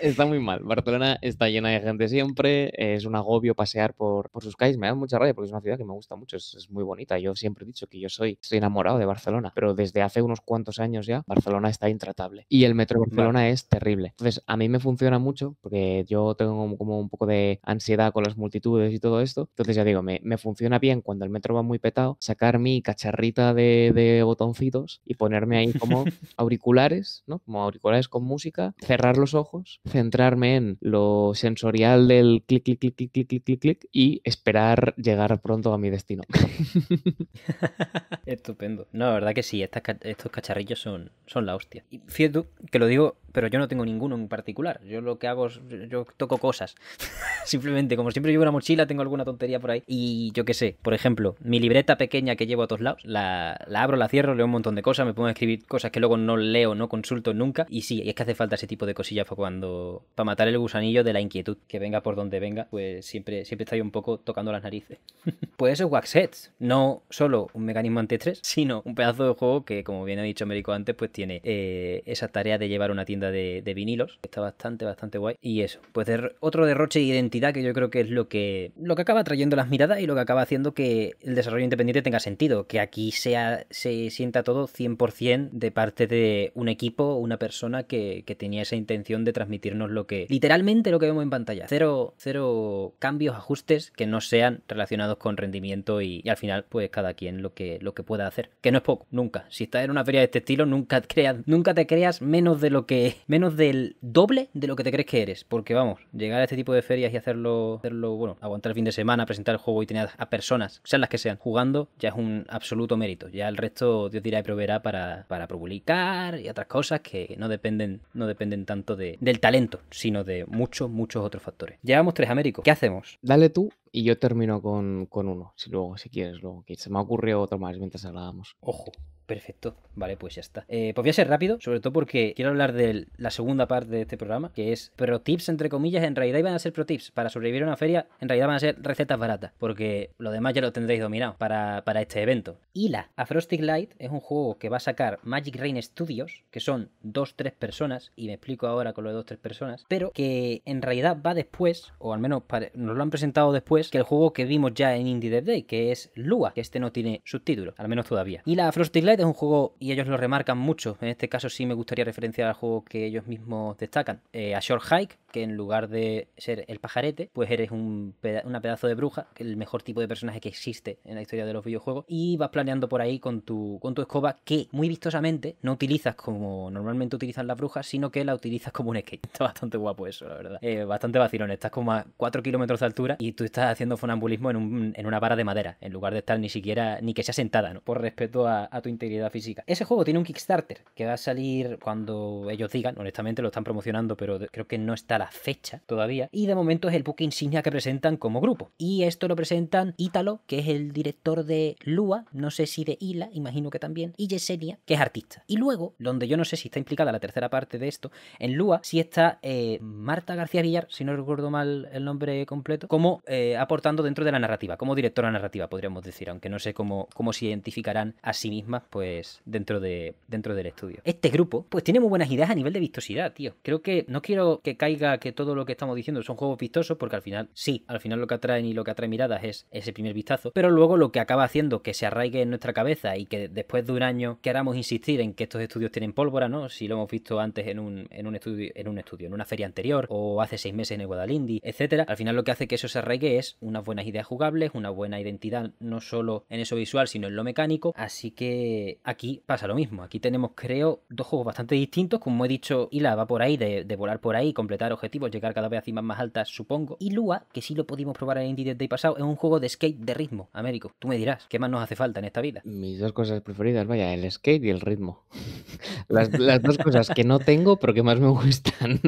está, muy mal. Barcelona está llena de gente siempre, es un agobio pasear por, sus calles, me da mucha rabia porque es una ciudad que me gusta mucho, es, muy bonita. Yo siempre he dicho que yo soy, estoy enamorado de Barcelona, pero desde hace unos cuantos años ya Barcelona está intratable y el metro de Barcelona es terrible. Entonces, a mí me funciona mucho porque yo tengo como un poco de ansiedad con las multitudes y todo esto. Entonces, ya digo, me, funciona bien cuando el metro va muy petado, sacar mi cacharrita de botoncitos y ponerme ahí como auriculares ¿no? Como auriculares con música, cerrar los ojos, centrarme en lo sensorial del clic, clic, clic, clic, clic, clic, clic, y esperar llegar pronto a mi destino. Estupendo. No, la verdad que sí, estos cacharrillos son, son la hostia. Y fíjate que lo digo, pero yo no tengo ninguno en particular. Yo lo que hago yo toco cosas. Simplemente, como siempre llevo una mochila, tengo alguna tontería por ahí. Y yo que sé, por ejemplo, mi libreta pequeña que llevo a todos lados, la, la abro, la cierro, leo un montón de cosas, me pongo a escribir cosas que luego no leo, no, consulto nunca. Y sí, es que hace falta ese tipo de cosillas para cuando. para matar el gusanillo de la inquietud. Que venga por donde venga, pues siempre, siempre está ahí un poco tocando las narices. pues eso es Waxhead. No solo un mecanismo anti-estrés, sino un pedazo de juego que, como bien ha dicho Américo antes, pues tiene eh, esa tarea de llevar una tienda de, de, vinilos. Está bastante, bastante guay. Y eso, pues de, otro derroche de identidad que yo creo que es lo que, lo que acaba trayendo las miradas y lo que acaba haciendo que el desarrollo independiente tenga sentido. Que aquí sea, se sienta todo 100% de parte de un equipo una persona que, tenía esa intención de transmitirnos lo que, literalmente lo que vemos en pantalla. Cero, cero cambios, ajustes que no sean relacionados con rendimiento y, al final, pues cada quien lo que, lo que pueda hacer. Que no es poco, nunca. Si estás en una feria de este estilo, nunca, creas, nunca te creas menos de lo que, menos del doble de lo que te crees que eres. Porque vamos, llegar a este tipo de ferias y hacerlo, hacerlo bueno, aguantar el fin de semana, presentar el juego y tener a personas, sean las que sean, jugando, ya es un absoluto mérito. Ya el resto Dios dirá y proveerá para, para publicar y otras cosas que no dependen, no dependen tanto de, del talento, sino de muchos, muchos otros factores. Llevamos tres, Américo. ¿Qué hacemos? Dale tú y yo termino con, con uno, si luego, si quieres, luego, que se me ha ocurrido otro más mientras hablábamos. Ojo. Perfecto, vale, pues ya está. Eh, pues voy a ser rápido, sobre todo porque quiero hablar de la segunda parte de este programa, que es pro tips, entre comillas, en realidad iban a ser pro tips. Para sobrevivir a una feria, en realidad van a ser recetas baratas, porque lo demás ya lo tendréis dominado para, para este evento. Y la A Light es un juego que va a sacar Magic Rain Studios, que son dos tres personas, y me explico ahora con lo de tres tres personas, pero que en realidad va después, o al menos nos lo han presentado después, que el juego que vimos ya en Indie Dev Day, que es Lua, que este no tiene subtítulos, al menos todavía. Y la A Light es un juego, y ellos lo remarcan mucho, en este caso sí me gustaría referenciar al juego que ellos mismos destacan, eh, a Short Hike, que en lugar de ser el pajarete, pues eres un una pedazo de bruja, el mejor tipo de personaje que existe en la historia de los videojuegos, y vas planeando por ahí con tu, con tu escoba que muy vistosamente no utilizas como normalmente utilizan las brujas, sino que la utilizas como un skate. Está bastante guapo eso, la verdad. Eh, bastante vacilón, estás como a 4 kilómetros de altura y tú estás haciendo funambulismo en, una vara de madera, en lugar de estar ni siquiera, ni que sea sentada, ¿no? Por respeto a, tu integridad física. Ese juego tiene un Kickstarter que va a salir cuando ellos digan, honestamente lo están promocionando, pero creo que no está la fecha todavía. Y de momento es el Book insignia que presentan como grupo. Y esto lo presentan Ítalo, que es el director de Lua, no sé si de Ila, imagino que también, y Yesenia, que es artista. Y luego, donde yo no sé si está implicada la tercera parte de esto, en Lua si está eh, Marta García Villar, si no recuerdo mal el nombre completo, como eh, aportando dentro de la narrativa, como directora narrativa, podríamos decir, aunque no sé cómo, cómo se identificarán a sí mismas pues dentro, de, dentro del estudio. Este grupo, pues tiene muy buenas ideas a nivel de vistosidad, tío. Creo que no quiero que caiga que todo lo que estamos diciendo son juegos vistosos, porque al final, sí, al final lo que atraen y lo que atrae miradas es ese primer vistazo, pero luego lo que acaba haciendo que se arraigue en nuestra cabeza y que después de un año queramos insistir en que estos estudios tienen pólvora, ¿no? Si lo hemos visto antes en un, en un estudio, en un estudio, en una feria anterior, o hace seis meses en el Guadalindi, etcétera, al final lo que hace que eso se arraigue es unas buenas ideas jugables, una buena identidad, no solo en eso visual, sino en lo mecánico. Así que eh, aquí pasa lo mismo. Aquí tenemos, creo, dos juegos bastante distintos. Como he dicho, Ila va por ahí, de, volar por ahí, completar objetivos, llegar cada vez a cimas más altas, supongo. Y Lua, que sí lo pudimos probar en Indie Day pasado, es un juego de skate de ritmo, Américo. Tú me dirás, ¿qué más nos hace falta en esta vida? Mis dos cosas preferidas, vaya, el skate y el ritmo. Las, dos cosas que no tengo, pero que más me gustan.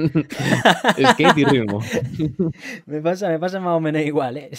skate y ritmo. me pasa, me pasa más o menos igual, ¿eh?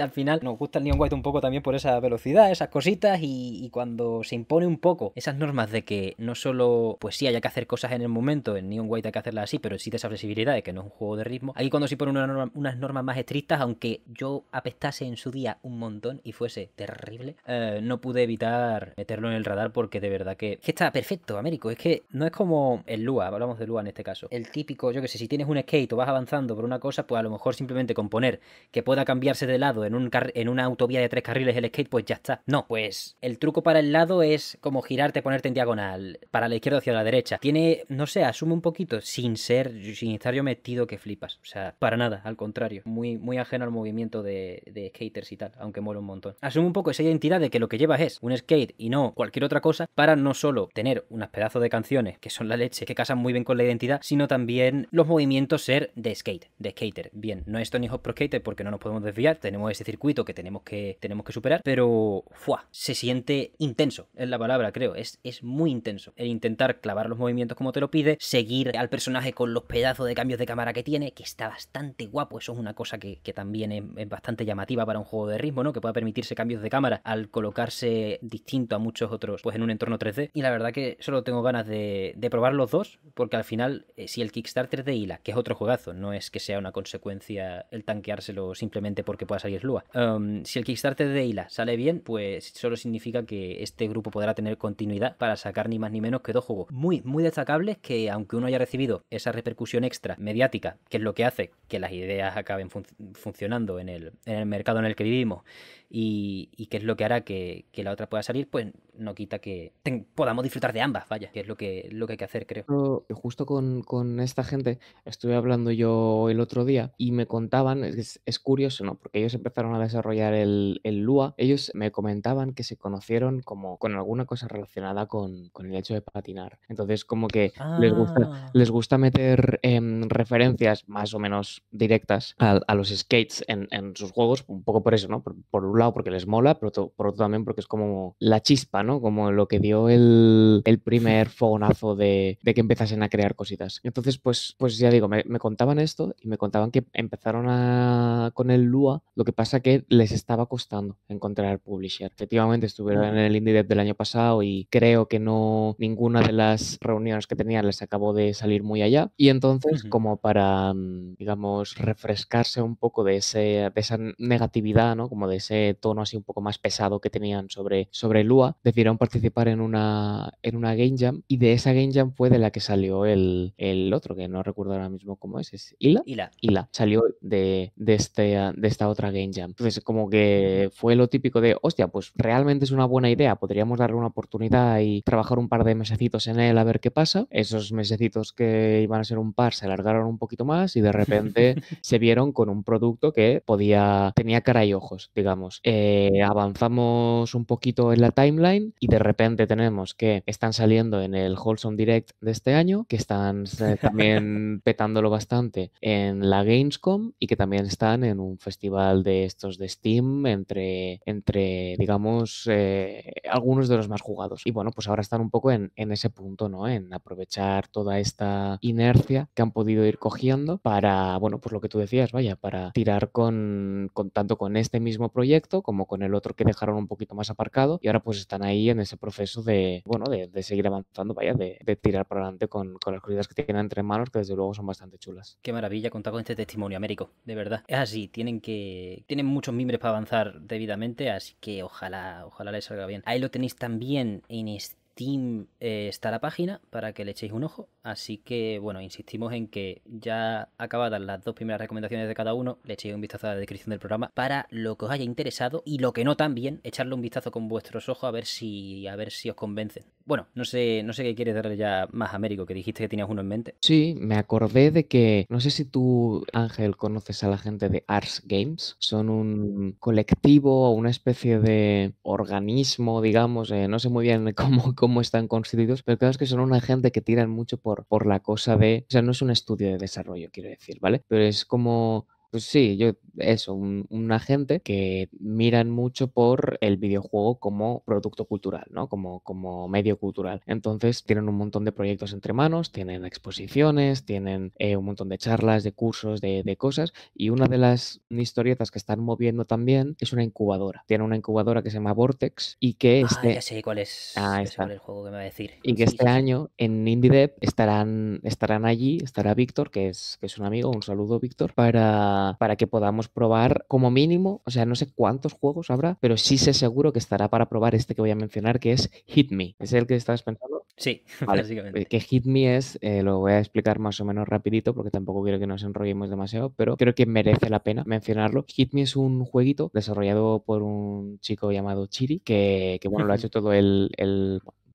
Al final nos gusta el Neon White un poco también por esa velocidad, esas cositas, y cuando se impone un poco esas normas de que no solo, pues sí, haya que hacer cosas en el momento, en Neon White hay que hacerlas así, pero existe esa flexibilidad de que no es un juego de ritmo. Aquí cuando sí pone unas normas más estrictas, aunque yo apestase en su día un montón y fuese terrible, eh, no pude evitar meterlo en el radar porque de verdad que, está perfecto, Américo. Es que no es como el Lua, hablamos de Lua en este caso. El típico, yo que sé, si tienes un skate o vas avanzando por una cosa, pues a lo mejor simplemente componer que pueda cambiarse de lado en, un en una autovía de tres carriles el skate, pues ya está. No, pues el truco para el lado es como girarte, ponerte en diagonal, para la izquierda hacia la derecha. Tiene, no sé, asume un poquito, sin ser, sin estar yo metido que flipas. O sea, para nada, al contrario. Muy, muy ajeno al movimiento de, skaters y tal, aunque mola un montón. Asume un poco esa identidad de que lo que llevas es un skate y no cualquier otra cosa, para no solo tener unas pedazos de canciones que son la leche, que casan muy bien con la identidad, sino también los movimientos ser de skate, de skater. Bien, no es Tony Hawk Pro Skater porque no nos podemos desviar, tenemos ese circuito que tenemos que, tenemos que superar, pero ¡fua! se siente intenso, en la palabra, creo. Es, es muy intenso. El intentar clavar los movimientos como te lo pide, seguir al personaje con los pedazos de cambios de cámara que tiene, que está bastante guapo. Eso es una cosa que, también es, bastante llamativa para un juego de ritmo, ¿no? Que pueda permitirse cambios de cámara al colocarse distinto a muchos otros, pues en un entorno 3D. Y la verdad que solo tengo ganas de, probar los dos, porque al final, eh, si el Kickstarter de Hila, que es otro juegazo, no es que sea una consecuencia el tanqueárselo simplemente porque pueda salir Lua. Um, si el Kickstarter de Ila sale bien, pues solo significa que este grupo podrá tener continuidad para sacar ni más ni menos que dos juegos muy, muy destacables que aunque uno haya recibido esa repercusión extra mediática, que es lo que hace que las ideas acaben funcionando en el, en el, mercado en el que vivimos y, y que es lo que hará que, la otra pueda salir, pues no quita que podamos disfrutar de ambas, vaya, que es lo que, lo que hay que hacer, creo. Justo con, con esta gente estuve hablando yo el otro día y me contaban, es, curioso, ¿no? Porque ellos empezaron a desarrollar el, el Lua, ellos me comentaban que se conocieron como con algún cosa relacionada con, con el hecho de patinar. Entonces, como que les, gusta, ah. les gusta meter em, referencias más o menos directas a, los skates en, en, sus juegos, un poco por eso, ¿no? Por, un lado porque les mola, pero por otro también porque es como la chispa, ¿no? Como lo que dio el, el primer fogonazo de, de, que empezasen a crear cositas. Entonces, pues, pues ya digo, me, me contaban esto y me contaban que empezaron a, con el Lua, lo que pasa que les estaba costando encontrar publisher. Efectivamente, estuvieron en ah. el Indie Dev del año pasado y creo que no ninguna de las reuniones que tenían les acabó de salir muy allá. Y entonces, como para, mm, digamos, refrescarse un poco de, ese, de esa negatividad, ¿no? Como de ese tono así un poco más pesado que tenían sobre, sobre Lua, decidieron participar en una, en una Game Jam y de esa Game Jam fue de la que salió el, el otro, que no recuerdo ahora mismo cómo es, es Ila. Ila. Ila. Salió de, de, este, ah, de esta otra Game Jam. Entonces, como que fue lo típico de, hostia, pues realmente es una buena idea, podríamos darle una oportunidad y trabajar un par de mesecitos en él a ver qué pasa. Esos mesecitos que iban a ser un par se alargaron un poquito más y de repente se vieron con un producto que podía, tenía cara y ojos, digamos. Eh, avanzamos un poquito en la timeline y de repente tenemos que están saliendo en el Wholesome Direct de este año, que están también petándolo bastante en la Gamescom y que también están en un festival de estos de Steam entre, entre digamos, eh, algunos de los más jugados. Y bueno, pues ahora están un poco en, en ese punto, ¿no? En aprovechar toda esta inercia que han podido ir cogiendo para, bueno, pues lo que tú decías, vaya, para tirar con, con tanto con este mismo proyecto como con el otro que dejaron un poquito más aparcado y ahora pues están ahí en ese proceso de, bueno, de, seguir avanzando, vaya, de, tirar para adelante con, las corridas que tienen entre manos que desde luego son bastante chulas. Qué maravilla contar con este testimonio, Américo, de verdad. Es así, tienen que, tienen muchos mimbres para avanzar debidamente, así que ojalá, ojalá les salga bien. Ahí lo tenéis también también en Steam eh, está la página para que le echéis un ojo. Así que, bueno, insistimos en que ya acabadas las dos primeras recomendaciones de cada uno, le echéis un vistazo a la descripción del programa para lo que os haya interesado y lo que no también, echarle un vistazo con vuestros ojos a ver si, a ver si os convencen. Bueno, no sé, no sé qué quieres darle ya más Américo, que dijiste que tenías uno en mente. Sí, me acordé de que, no sé si tú, Ángel, conoces a la gente de Ars Games. Son un colectivo o una especie de organismo, digamos, eh, no sé muy bien cómo, cómo están constituidos, pero claro es que son una gente que tiran mucho por, por la cosa de, o sea, no es un estudio de desarrollo, quiero decir, ¿vale? Pero es como pues sí, yo, eso, un, un, agente que miran mucho por el videojuego como producto cultural, ¿no? Como, como medio cultural. Entonces tienen un montón de proyectos entre manos, tienen exposiciones, tienen eh, un montón de charlas, de cursos, de, cosas. Y una de las historietas que están moviendo también es una incubadora. Tiene una incubadora que se llama Vortex y que... Ah, este... cuál ah, es, el juego que me va a decir. Y que este año en IndieDev estarán, estarán allí, estará Víctor, que es, que es un amigo, un saludo Víctor, para para, que podamos probar como mínimo, o sea, no sé cuántos juegos habrá, pero sí sé seguro que estará para probar este que voy a mencionar, que es Hit Me. ¿Es el que estabas pensando? Sí, básicamente. Eh, que Hit Me es, eh, lo voy a explicar más o menos rapidito porque tampoco quiero que nos enrollemos demasiado, pero creo que merece la pena mencionarlo. Hit Me es un jueguito desarrollado por un chico llamado Chiri, que, bueno, lo ha hecho todo el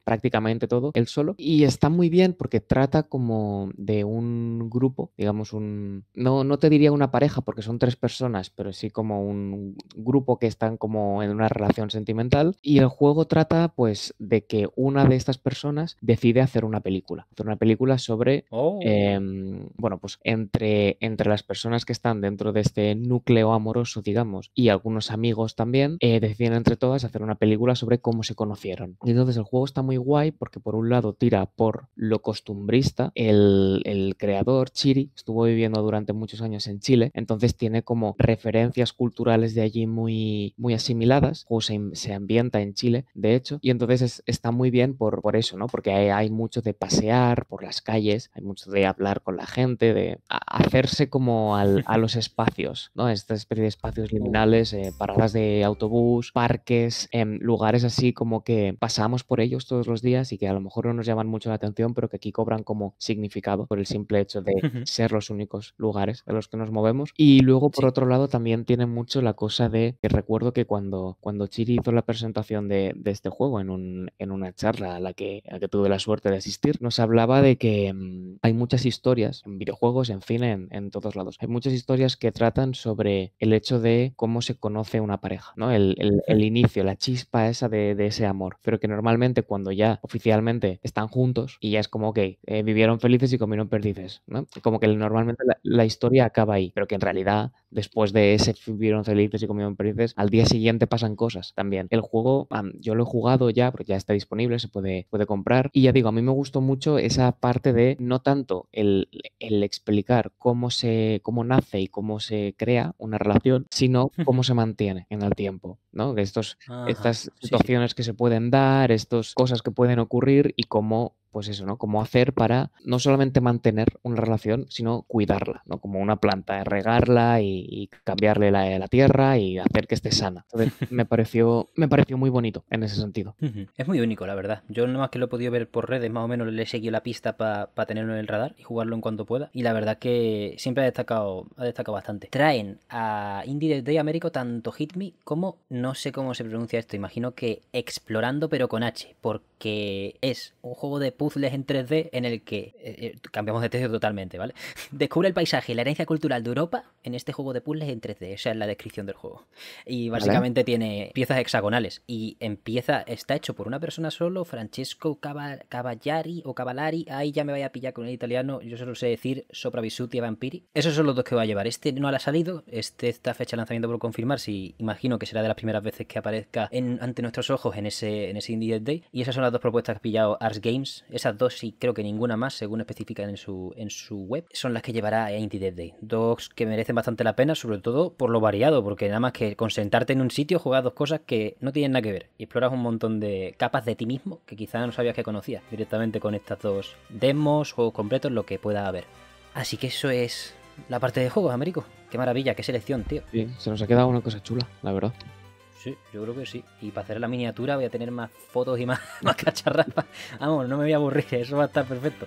prácticamente todo él solo. Y está muy bien porque trata como de un grupo, digamos, un. No, no te diría una pareja porque son tres personas, pero sí como un grupo que están como en una relación sentimental. Y el juego trata, pues, de que una de estas personas decide hacer una película. Hacer una película sobre. Oh. Em, bueno, pues entre, entre las personas que están dentro de este núcleo amoroso, digamos, y algunos amigos también, eh, deciden entre todas hacer una película sobre cómo se conocieron. Y entonces el juego está muy guay porque por un lado tira por lo costumbrista. El, el creador, Chiri, estuvo viviendo durante muchos años en Chile, entonces tiene como referencias culturales de allí muy, muy asimiladas, o se, se ambienta en Chile, de hecho, y entonces está muy bien por, por eso, ¿no? Porque hay, mucho de pasear por las calles, hay mucho de hablar con la gente, de hacerse como a los espacios, ¿no? Esta especie de espacios liminales, eh, paradas de autobús, parques, eh, lugares así como que pasamos por ellos todos los días y que a lo mejor no nos llaman mucho la atención, pero que aquí cobran como significado por el simple hecho de ser los únicos lugares a los que nos movemos. Y luego, por otro lado, también tiene mucho la cosa de que recuerdo que cuando, cuando Chiri hizo la presentación de, este juego en, un, en una charla a la, que, tuve la suerte de asistir, nos hablaba de que mm, hay muchas historias en videojuegos, en cine, en, todos lados. Hay muchas historias que tratan sobre el hecho de cómo se conoce una pareja, ¿no? El, el, inicio, la chispa esa de, de ese amor, pero que normalmente cuando ya oficialmente están juntos y ya es como, que eh, vivieron felices y comieron perdices, Como que normalmente la, historia acaba ahí, pero que en realidad después de ese vivieron felices y comieron perdices, al día siguiente pasan cosas también. El juego, yo lo he jugado ya, porque ya está disponible, se puede, puede comprar y ya digo, a mí me gustó mucho esa parte de no tanto el, explicar cómo se, cómo nace y cómo se crea una relación, sino cómo se mantiene en el tiempo, ¿no? Estos, estas situaciones que se pueden dar, estas cosas que pueden ocurrir y cómo pues eso, ¿no? Cómo hacer para no solamente mantener una relación, sino cuidarla, ¿no? Como una planta, regarla y, cambiarle la, tierra y hacer que esté sana. me pareció, me pareció muy bonito en ese sentido. Es muy único, la verdad. Yo nada más que lo he podido ver por redes, más o menos le he seguido la pista para tenerlo en el radar y jugarlo en cuanto pueda. Y la verdad que siempre ha destacado, ha destacado bastante. Traen a Indie Day Américo tanto Hit Me como, no sé cómo se pronuncia esto, imagino que Explorando pero con H, porque es un juego de puzzles en 3D en el que, eh, eh, cambiamos de texto totalmente, ¿vale? Descubre el paisaje y la herencia cultural de Europa en este juego de puzzles en 3D, esa es la descripción del juego. Y básicamente tiene piezas hexagonales y empieza, está hecho por una persona solo, Francesco Cavallari o Cavallari, ahí ya me vaya a pillar con el italiano, yo solo sé decir Sopravisuti a e Vampiri. Esos son los dos que va a llevar, este no ha salido, este, esta fecha de lanzamiento por confirmar, si imagino que será de las primeras veces que aparezca ante nuestros ojos en ese, en ese Indie Day, y esas son las dos propuestas que ha pillado Ars Games, esas dos y creo que ninguna más, según especifican en su, en su web, son las que llevará a Dead Day. Dos que merecen bastante la pena, sobre todo por lo variado, porque nada más que concentrarte en un sitio, juegas dos cosas que no tienen nada que ver y exploras un montón de capas de ti mismo que quizás no sabías que conocías directamente con estas dos demos, juegos completos, lo que pueda haber. Así que eso es la parte de juegos, Américo. Qué maravilla, qué selección, tío. Sí, se nos ha quedado una cosa chula, la verdad. Sí, yo creo que sí. Y para hacer la miniatura voy a tener más fotos y más, más cacharrapas. Vamos, no me voy a aburrir, eso va a estar perfecto.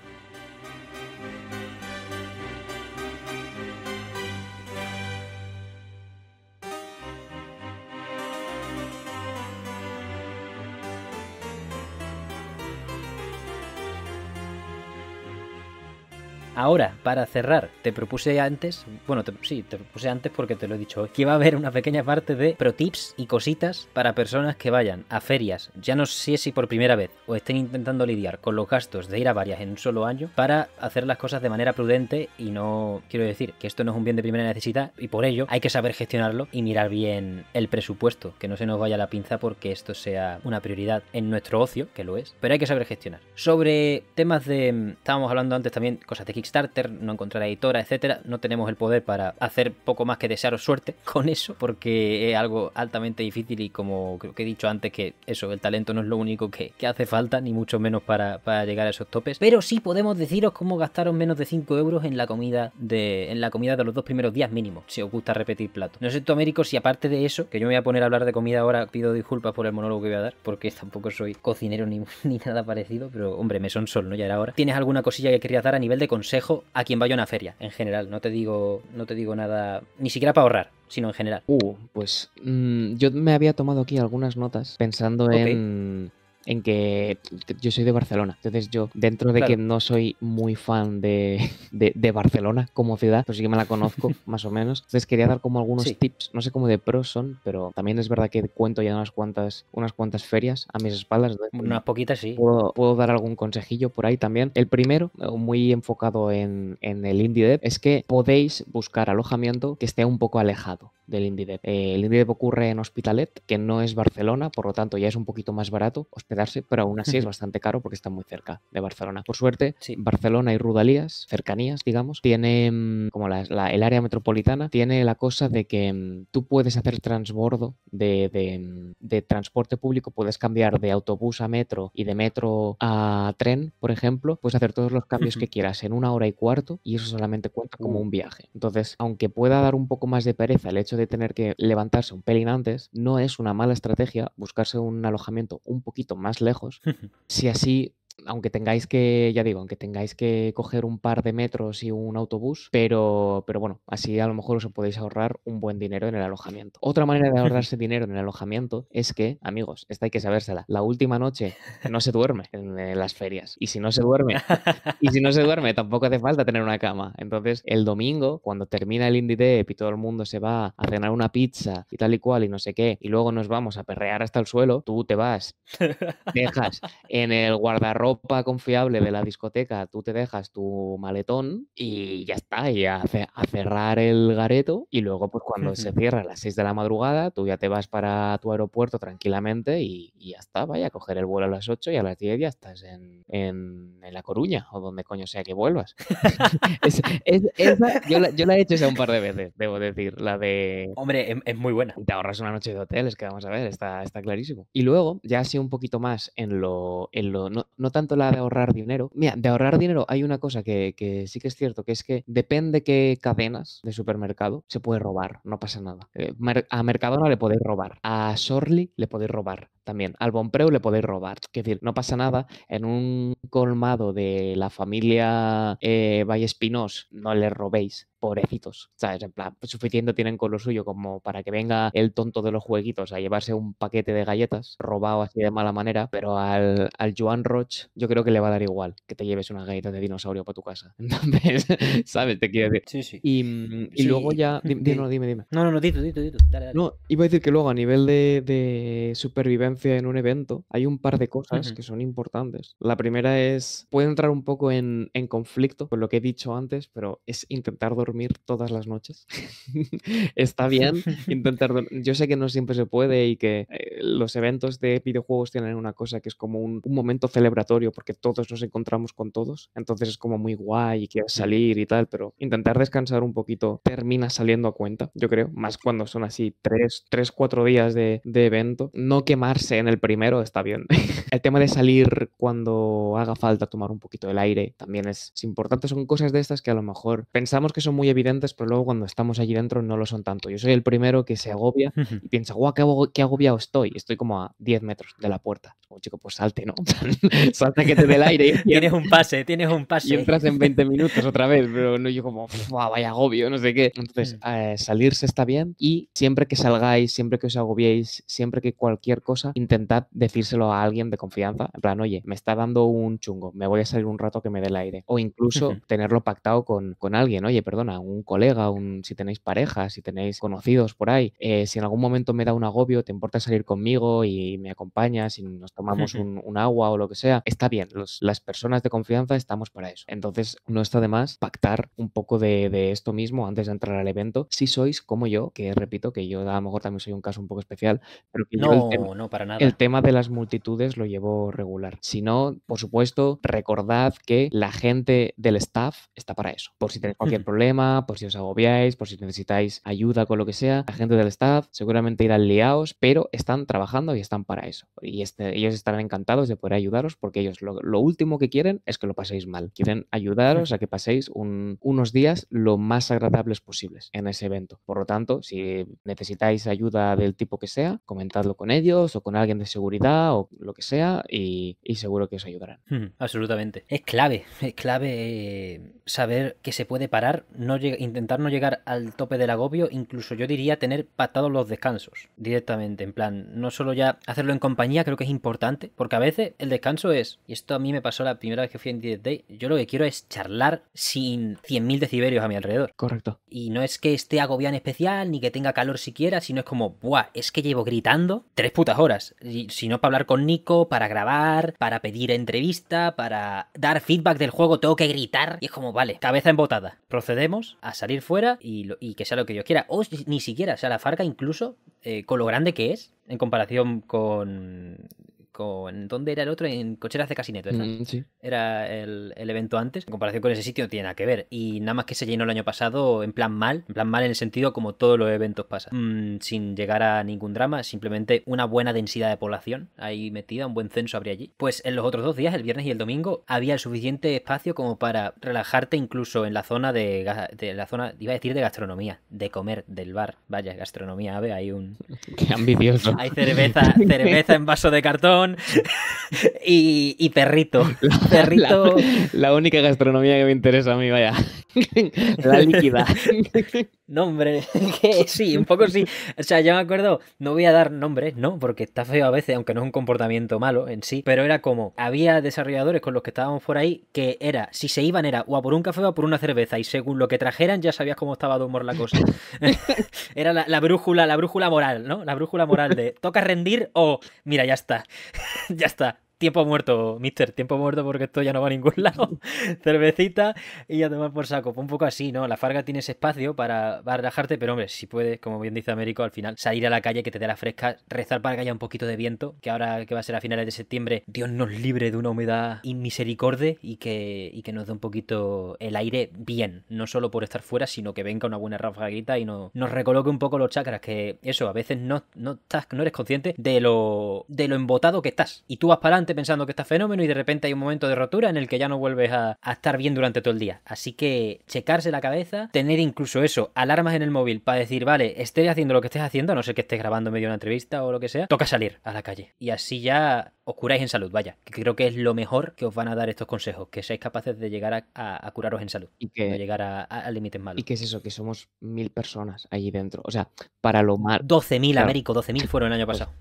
Ahora, para cerrar, te propuse antes, bueno, sí, te propuse antes porque te lo he dicho hoy, que iba a haber una pequeña parte de pro tips y cositas para personas que vayan a ferias, ya no sé si por primera vez, o estén intentando lidiar con los gastos de ir a varias en un solo año, para hacer las cosas de manera prudente y no, quiero decir, que esto no es un bien de primera necesidad y por ello hay que saber gestionarlo y mirar bien el presupuesto, que no se nos vaya la pinza porque esto sea una prioridad en nuestro ocio, que lo es, pero hay que saber gestionar. Sobre temas de, mm, estábamos hablando antes también, cosas de Kix starter, no encontrar editora, etcétera, no tenemos el poder para hacer poco más que desearos suerte con eso, porque es algo altamente difícil y como creo que he dicho antes, que eso, el talento no es lo único que, hace falta, ni mucho menos para, llegar a esos topes. Pero sí podemos deciros cómo gastaros menos de 5 euros en la comida de, en la comida de los dos primeros días mínimo, si os gusta repetir plato. No sé tú, Américo, si aparte de eso, que yo me voy a poner a hablar de comida ahora, pido disculpas por el monólogo que voy a dar, porque tampoco soy cocinero ni, nada parecido, pero hombre, me son sol, ¿no? Ya era hora. ¿Tienes alguna cosilla que querías dar a nivel de consejo? a quien vaya a una feria, en general. No te digo, no te digo nada, ni siquiera para ahorrar, sino en general. Uh, pues mm, yo me había tomado aquí algunas notas pensando en en que yo soy de Barcelona. Entonces yo, dentro de que no soy muy fan de, de, Barcelona como ciudad, pues sí que me la conozco más o menos. Entonces quería dar como algunos tips, no sé cómo de pros son, pero también es verdad que cuento ya unas cuantas, unas cuantas ferias a mis espaldas. Unas poquitas, sí. Puedo, dar algún consejillo por ahí también. El primero, muy enfocado en, en el dev, es que podéis buscar alojamiento que esté un poco alejado del IndieDev. Eh, el IndieDev ocurre en Hospitalet, que no es Barcelona, por lo tanto ya es un poquito más barato pero aún así es bastante caro porque está muy cerca de Barcelona. Por suerte, Barcelona y Rudalías, cercanías, digamos, tiene como la, el área metropolitana, tiene la cosa de que mm, tú puedes hacer transbordo de, mm, de transporte público, puedes cambiar de autobús a metro y de metro a tren, por ejemplo, puedes hacer todos los cambios que quieras en una hora y cuarto y eso solamente cuenta como uh. un viaje. Entonces, aunque pueda dar un poco más de pereza el hecho de tener que levantarse un pelín antes, no es una mala estrategia buscarse un alojamiento un poquito más más lejos, si así aunque tengáis que, ya digo, aunque tengáis que coger un par de metros y un autobús, pero, pero bueno, así a lo mejor os podéis ahorrar un buen dinero en el alojamiento. Otra manera de ahorrarse dinero en el alojamiento es que, amigos, esta hay que sabérsela, la última noche no se duerme en, las ferias. Y si no se duerme, y si no se duerme, tampoco hace falta tener una cama. Entonces, el domingo, cuando termina el Indie y todo el mundo se va a cenar una pizza y tal y cual y no sé qué, y luego nos vamos a perrear hasta el suelo, tú te vas, dejas en el guardarropa confiable de la discoteca, tú te dejas tu maletón y ya está, y a, cerrar el gareto. Y luego, pues cuando se cierra a las 6 de la madrugada, tú ya te vas para tu aeropuerto tranquilamente y, ya está, vaya, a coger el vuelo a las 8 y a las 10 ya estás en, en, en La Coruña o donde coño sea que vuelvas. es, yo, la, he hecho ya un par de veces, debo decir, la de... Hombre, em, es, muy buena. Te ahorras una noche de hotel, es que vamos a ver, está, está clarísimo. Y luego, ya así un poquito más en lo... En lo no, no tanto la de ahorrar dinero. Mira, de ahorrar dinero hay una cosa que, sí que es cierto, que es que depende qué cadenas de supermercado se puede robar, no pasa nada. Eh, a Mercadona le podéis robar, a Sorli le podéis robar, también al Bonpreu le podéis robar. Es decir, no pasa nada. En un colmado de la familia eh, Espinosa, no le robéis, pobrecitos. ¿Sabes? En plan, pues suficiente tienen con lo suyo como para que venga el tonto de los jueguitos a llevarse un paquete de galletas robado así de mala manera. Pero al, al Joan Roch, yo creo que le va a dar igual que te lleves una galleta de dinosaurio para tu casa. Entonces, ¿sabes? Te quiero decir. Sí, sí. Y, mm, y luego ya. Dime, dime, dime. No, no, no, dito, dito, dito. No, iba a decir que luego a nivel de, de supervivencia en un evento, hay un par de cosas que son importantes. La primera es, puede entrar un poco en, en, conflicto con lo que he dicho antes, pero es intentar dormir todas las noches. Está bien intentar dormir. Yo sé que no siempre se puede y que eh, los eventos de videojuegos tienen una cosa que es como un, un, momento celebratorio porque todos nos encontramos con todos. Entonces es como muy guay y quieres salir y tal, pero intentar descansar un poquito termina saliendo a cuenta, yo creo. Más cuando son así tres, tres, cuatro días de, de evento. No quemarse en el primero está bien. el tema de salir cuando haga falta tomar un poquito del aire también es, es, importante. Son cosas de estas que a lo mejor pensamos que son muy evidentes, pero luego cuando estamos allí dentro no lo son tanto. Yo soy el primero que se agobia y piensa, guau, qué, agobiado estoy. Estoy como a 10 metros de la puerta chico, pues salte, ¿no? Salta que te dé el aire. tienes un pase, tienes un pase. Y entras en 20 minutos otra vez, pero no yo como, vaya agobio, no sé qué. Entonces, mm. eh, salirse está bien y siempre que salgáis, siempre que os agobiéis, siempre que cualquier cosa, intentad decírselo a alguien de confianza, en plan, oye, me está dando un chungo, me voy a salir un rato que me dé el aire. O incluso tenerlo pactado con, alguien, oye, perdona, un colega, un, si tenéis pareja, si tenéis conocidos por ahí, eh, si en algún momento me da un agobio, te importa salir conmigo y me acompañas y nos tomamos un, agua o lo que sea, está bien, las personas de confianza estamos para eso. Entonces, no está de más pactar un poco de, esto mismo antes de entrar al evento, si sois como yo, que repito que yo a lo mejor también soy un caso un poco especial, pero no, el tema, no, para nada. El tema de las multitudes lo llevo regular. Si no, por supuesto, recordad que la gente del staff está para eso. Por si tenéis cualquier problema, por si os agobiáis, por si necesitáis ayuda con lo que sea, la gente del staff seguramente irán liados, pero están trabajando y están para eso. Y este, estarán encantados de poder ayudaros porque ellos lo, último que quieren es que lo paséis mal. Quieren ayudaros a que paséis unos días lo más agradables posibles en ese evento. Por lo tanto, si necesitáis ayuda del tipo que sea, comentadlo con ellos o con alguien de seguridad o lo que sea y, seguro que os ayudarán. absolutamente. Es clave, es clave saber que se puede parar, no intentar no llegar al tope del agobio, incluso yo diría tener patados los descansos directamente, en plan, no solo ya hacerlo en compañía, creo que es importante porque a veces el descanso es, y esto a mí me pasó la primera vez que fui en D&D. Day, yo lo que quiero es charlar sin 100.000 decibelios a mi alrededor. Correcto. Y no es que esté agobiado en especial, ni que tenga calor siquiera, sino es como, buah, es que llevo gritando tres putas horas, si no para hablar con Nico, para grabar, para pedir entrevista, para dar feedback del juego, tengo que gritar, y es como, vale, cabeza embotada, procedemos a salir fuera y, que sea lo que yo quiera, o ni siquiera, o sea, la Farca incluso, eh, con lo grande que es, en comparación con en ¿Dónde era el otro? En Cocheras de Casineto, mm, Era el, evento antes. En comparación con ese sitio tiene nada que ver. Y nada más que se llenó el año pasado en plan mal. En plan mal en el sentido como todos los eventos pasan. Mm, sin llegar a ningún drama, simplemente una buena densidad de población ahí metida, un buen censo habría allí. Pues en los otros dos días, el viernes y el domingo, había el suficiente espacio como para relajarte incluso en la zona de, la zona, iba a decir de gastronomía, de comer, del bar. Vaya, gastronomía, ave, hay un... Qué ambicioso. Hay cerveza, cerveza en vaso de cartón y, perrito. La, perrito... La, única gastronomía que me interesa a mí, vaya. La líquida. nombre, sí, un poco sí. O sea, yo me acuerdo, no voy a dar nombres, ¿no? Porque está feo a veces, aunque no es un comportamiento malo en sí, pero era como, había desarrolladores con los que estábamos por ahí que era, si se iban era o a por un café o a por una cerveza y según lo que trajeran ya sabías cómo estaba de humor la cosa. era la, la brújula, la brújula moral, ¿no? La brújula moral de toca rendir o mira, ya está. ya está tiempo muerto, mister, tiempo muerto porque esto ya no va a ningún lado. Cervecita y a tomar por saco. Pues un poco así, ¿no? La Farga tiene ese espacio para, para, relajarte, pero hombre, si puedes, como bien dice Américo, al final salir a la calle que te dé la fresca, rezar para que haya un poquito de viento, que ahora que va a ser a finales de septiembre, Dios nos libre de una humedad inmisericorde y que, que nos dé un poquito el aire bien, no solo por estar fuera, sino que venga una buena rafaguita y nos recoloque un poco los chakras, que eso, a veces no, no, estás, no eres consciente de lo, de lo embotado que estás. Y tú vas para adelante pensando que está fenómeno y de repente hay un momento de rotura en el que ya no vuelves a, estar bien durante todo el día. Así que checarse la cabeza, tener incluso eso, alarmas en el móvil para decir, vale, estoy haciendo lo que estés haciendo, no sé que estés grabando medio una entrevista o lo que sea, toca salir a la calle. Y así ya os curáis en salud, vaya, que creo que es lo mejor que os van a dar estos consejos, que seáis capaces de llegar a, curaros en salud y que no llegar a, límites malos. Y qué es eso, que somos mil personas allí dentro, o sea, para lo malo. 12.000, Américo, 12.000 fueron el año pues pasado.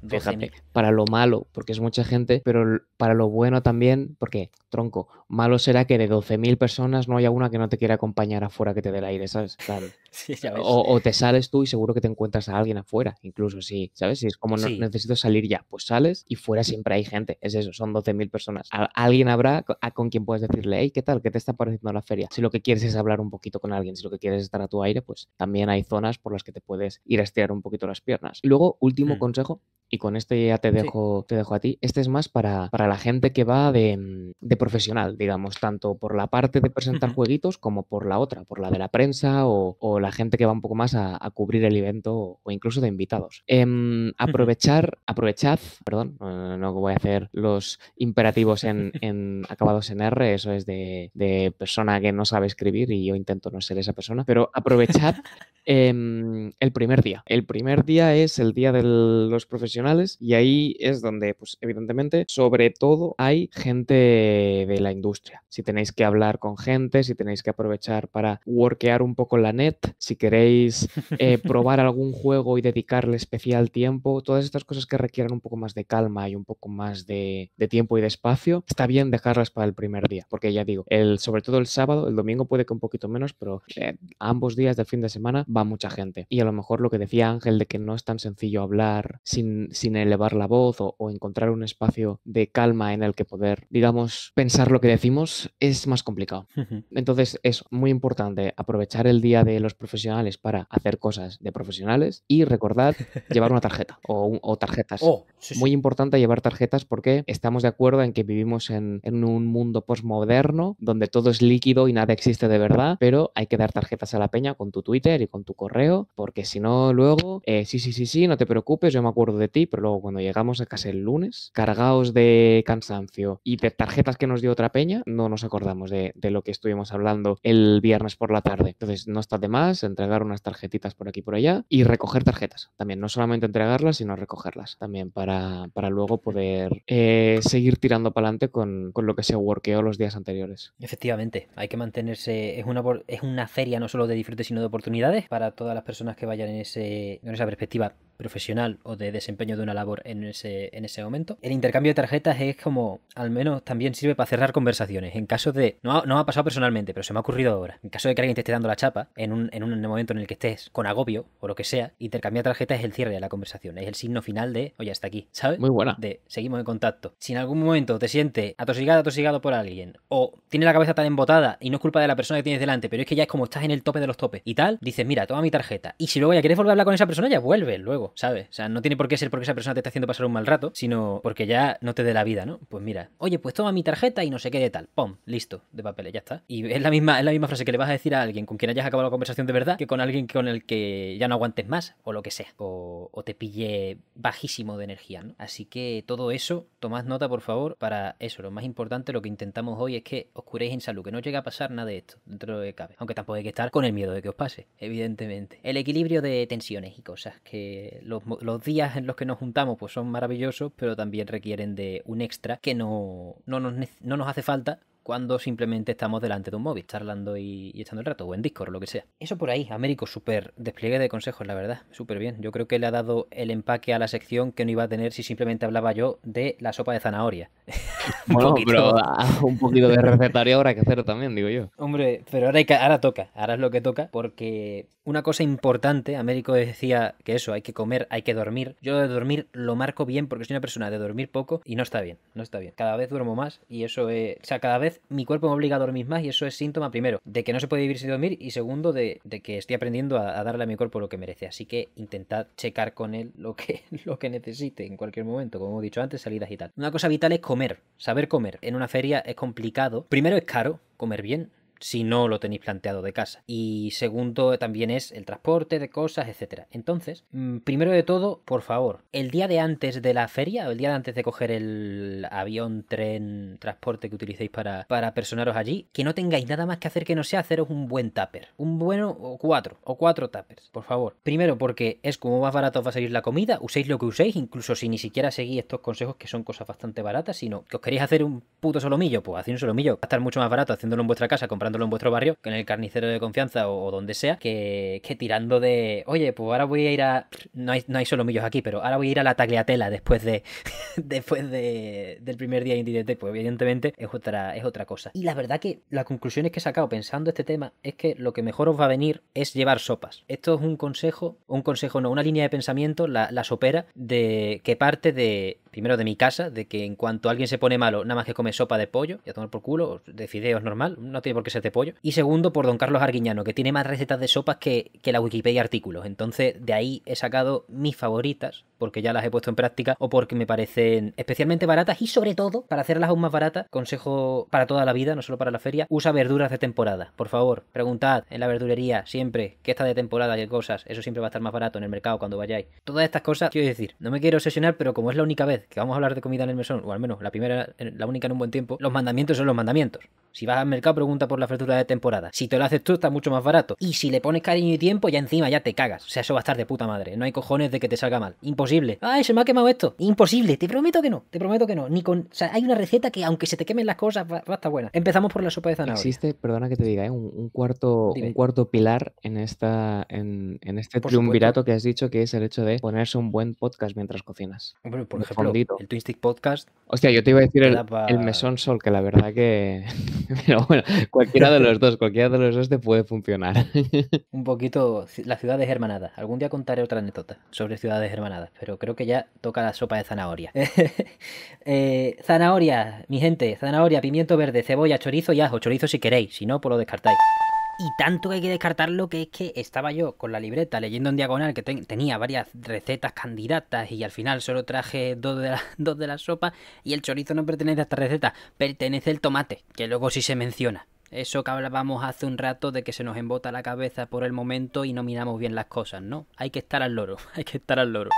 para lo malo, porque es mucha gente, pero para lo bueno también, porque, tronco, malo será que de 12.000 personas no haya una que no te quiera acompañar afuera que te dé el aire, ¿sabes? Claro. O, te sales tú y seguro que te encuentras a alguien afuera, incluso si, ¿sabes? Si es como no, necesito salir ya, pues sales y fuera siempre hay gente es eso, son 12.000 personas. Alguien habrá con quien puedes decirle, hey, ¿qué tal? ¿Qué te está pareciendo la feria? Si lo que quieres es hablar un poquito con alguien, si lo que quieres es estar a tu aire, pues también hay zonas por las que te puedes ir a estirar un poquito las piernas. Y luego, último mm. consejo, y con esto ya te dejo, te dejo a ti. Este es más para, la gente que va mm, de, profesional, digamos, tanto por la parte de presentar jueguitos como por la otra, por la de la prensa o, la gente que va un poco más a, cubrir el evento o incluso de invitados. Em, aprovechar, aprovechad, perdón, eh, no, voy a hacer los imperativos en, acabados en R, eso es de, persona que no sabe escribir y yo intento no ser esa persona, pero aprovechad em, el primer día. El primer día es el día de los profesionales y ahí es donde, pues evidentemente, sobre todo hay gente de la industria. Si tenéis que hablar con gente, si tenéis que aprovechar para workear un poco la net, si queréis eh, probar algún juego y dedicarle especial tiempo, todas estas cosas que requieran un poco más de calma y un poco más de, tiempo y de espacio, está bien dejarlas para el primer día, porque ya digo, el, sobre todo el sábado, el domingo puede que un poquito menos, pero eh, ambos días del fin de semana va mucha gente. Y a lo mejor lo que decía Ángel de que no es tan sencillo hablar sin sin, elevar la voz o, encontrar un espacio de calma en el que poder, digamos, pensar lo que decimos, es más complicado. Entonces es muy importante aprovechar el día de los profesionales para hacer cosas de profesionales y recordar llevar una tarjeta o, tarjetas. Oh, muy importante llevar tarjetas porque estamos de acuerdo en que vivimos en, un mundo postmoderno donde todo es líquido y nada existe de verdad, pero hay que dar tarjetas a la peña con tu Twitter y con tu correo porque si no luego, eh, sí, sí, sí, sí, no te preocupes, yo me acuerdo de ti pero luego cuando llegamos a casa el lunes, cargados de cansancio y de tarjetas que nos dio otra peña, no nos acordamos de, lo que estuvimos hablando el viernes por la tarde. Entonces, no está de más entregar unas tarjetitas por aquí y por allá y recoger tarjetas también, no solamente entregarlas, sino recogerlas también para, luego poder eh, seguir tirando para adelante con, lo que se workeó los días anteriores. Efectivamente, hay que mantenerse, es una, es una feria no solo de disfrute, sino de oportunidades para todas las personas que vayan en, en esa perspectiva profesional o de desempeño de una labor en ese, en ese momento. El intercambio de tarjetas es como, al menos también sirve para cerrar conversaciones. En caso de, no, no ha pasado personalmente, pero se me ha ocurrido ahora. En caso de que alguien te esté dando la chapa, en un, en un momento en el que estés con agobio o lo que sea, intercambia tarjetas es el cierre de la conversación, es el signo final de, oye, hasta aquí, ¿sabes? Muy buena. De, seguimos en contacto. Si en algún momento te sientes atosigado, atosigado por alguien, o tienes la cabeza tan embotada y no es culpa de la persona que tienes delante, pero es que ya es como estás en el tope de los topes y tal, dices, mira, toma mi tarjeta. Y si luego ya quieres volver a hablar con esa persona, ya vuelves luego. ¿sabes? O sea, no tiene por qué ser porque esa persona te está haciendo pasar un mal rato, sino porque ya no te dé la vida, ¿no? Pues mira, oye, pues toma mi tarjeta y no sé qué de tal. ¡Pum! Listo, de papeles, ya está. Y es la misma, es la misma frase que le vas a decir a alguien con quien hayas acabado la conversación de verdad que con alguien con el que ya no aguantes más, o lo que sea. O, te pille bajísimo de energía, ¿no? Así que todo eso, tomad nota, por favor, para eso. Lo más importante, lo que intentamos hoy es que os curéis en salud, que no llegue a pasar nada de esto, dentro de cabe. Aunque tampoco hay que estar con el miedo de que os pase, evidentemente. El equilibrio de tensiones y cosas que eh, los, días en los que nos juntamos pues son maravillosos, pero también requieren de un extra que no, no nos hace falta cuando simplemente estamos delante de un móvil, charlando y, echando el rato, o en Discord, lo que sea. Eso por ahí, Américo, súper despliegue de consejos, la verdad, súper bien. Yo creo que le ha dado el empaque a la sección que no iba a tener si simplemente hablaba yo de la sopa de zanahoria. No, un pero ah, un poquito de recetario ahora que hacer también, digo yo. Hombre, pero ahora, que, ahora toca, ahora es lo que toca, porque una cosa importante, Américo decía que eso, hay que comer, hay que dormir. Yo de dormir lo marco bien porque soy una persona de dormir poco y no está bien, no está bien. Cada vez duermo más y eso, es, o sea, cada vez mi cuerpo me obliga a dormir más y eso es síntoma, primero, de que no se puede vivir sin dormir y segundo, de, que estoy aprendiendo a, darle a mi cuerpo lo que merece. Así que intentad checar con él lo que, lo que necesite en cualquier momento, como hemos dicho antes, salidas y tal. Una cosa vital es comer, saber comer. En una feria es complicado. Primero es caro, comer bien si no lo tenéis planteado de casa. Y segundo también es el transporte de cosas, etcétera. Entonces, mm, primero de todo, por favor, el día de antes de la feria, o el día de antes de coger el avión, tren, transporte que utilicéis para, para personaros allí, que no tengáis nada más que hacer que no sea haceros un buen tupper. Un bueno o cuatro, o cuatro tuppers, por favor. Primero porque es como más barato os va a salir la comida, uséis lo que uséis, incluso si ni siquiera seguís estos consejos que son cosas bastante baratas, sino que os queréis hacer un puto solomillo, pues hacer un solomillo. Va a estar mucho más barato haciéndolo en vuestra casa, comprar en vuestro barrio, en el carnicero de confianza o, donde sea, que, tirando de, oye, pues ahora voy a ir a... No hay, no hay solomillos aquí, pero ahora voy a ir a la tagliatela después de después de, del primer día de pues evidentemente es otra, es otra cosa. Y la verdad que las conclusiones que he sacado pensando este tema es que lo que mejor os va a venir es llevar sopas. Esto es un consejo, un consejo no, una línea de pensamiento, la, la sopera, de, que parte de primero de mi casa, de que en cuanto alguien se pone malo, nada más que come sopa de pollo, y a tomar por culo, de fideos normal, no tiene por qué ser de pollo. Y segundo, por don Carlos Arguiñano, que tiene más recetas de sopas que, que la Wikipedia artículos. Entonces, de ahí he sacado mis favoritas, porque ya las he puesto en práctica o porque me parecen especialmente baratas y sobre todo, para hacerlas aún más baratas, consejo para toda la vida, no solo para la feria, usa verduras de temporada. Por favor, preguntad en la verdurería siempre qué está de temporada, qué cosas. Eso siempre va a estar más barato en el mercado cuando vayáis. Todas estas cosas, quiero decir, no me quiero obsesionar, pero como es la única vez que vamos a hablar de comida en el mesón, o al menos la primera, la única en un buen tiempo, los mandamientos son los mandamientos. Si vas al mercado, pregunta por la verdura de temporada. Si te lo haces tú, está mucho más barato. Y si le pones cariño y tiempo, ya encima ya te cagas. O sea, eso va a estar de puta madre. No hay cojones de que te salga mal imposible. Ay, se me ha quemado esto. Imposible, te prometo que no, te prometo que no. Ni con, hay una receta que aunque se te quemen las cosas, va, buena. Empezamos por la sopa de zanahoria. Existe, perdona que te diga, ¿eh? un, cuarto, un cuarto pilar en, esta, en, este triunvirato que has dicho, que es el hecho de ponerse un buen podcast mientras cocinas. por ejemplo, el Twin Stick Podcast. Hostia, yo te iba a decir el, mesón sol, que la verdad que... Pero bueno, cualquiera de los dos, cualquiera de los dos te puede funcionar. un poquito, la ciudad de Germanada. Algún día contaré otra anécdota sobre ciudades hermanadas pero creo que ya toca la sopa de zanahoria. Eh, zanahoria, mi gente, zanahoria, pimiento verde, cebolla, chorizo y ajo. Chorizo si queréis, si no, pues lo descartáis. Y tanto que hay que descartarlo que es que estaba yo con la libreta leyendo en diagonal que tenía varias recetas candidatas y al final solo traje dos de, las dos de la sopa y el chorizo no pertenece a esta receta, pertenece el tomate, que luego sí se menciona. Eso que hablábamos hace un rato de que se nos embota la cabeza por el momento y no miramos bien las cosas, ¿no? Hay que estar al loro, hay que estar al loro.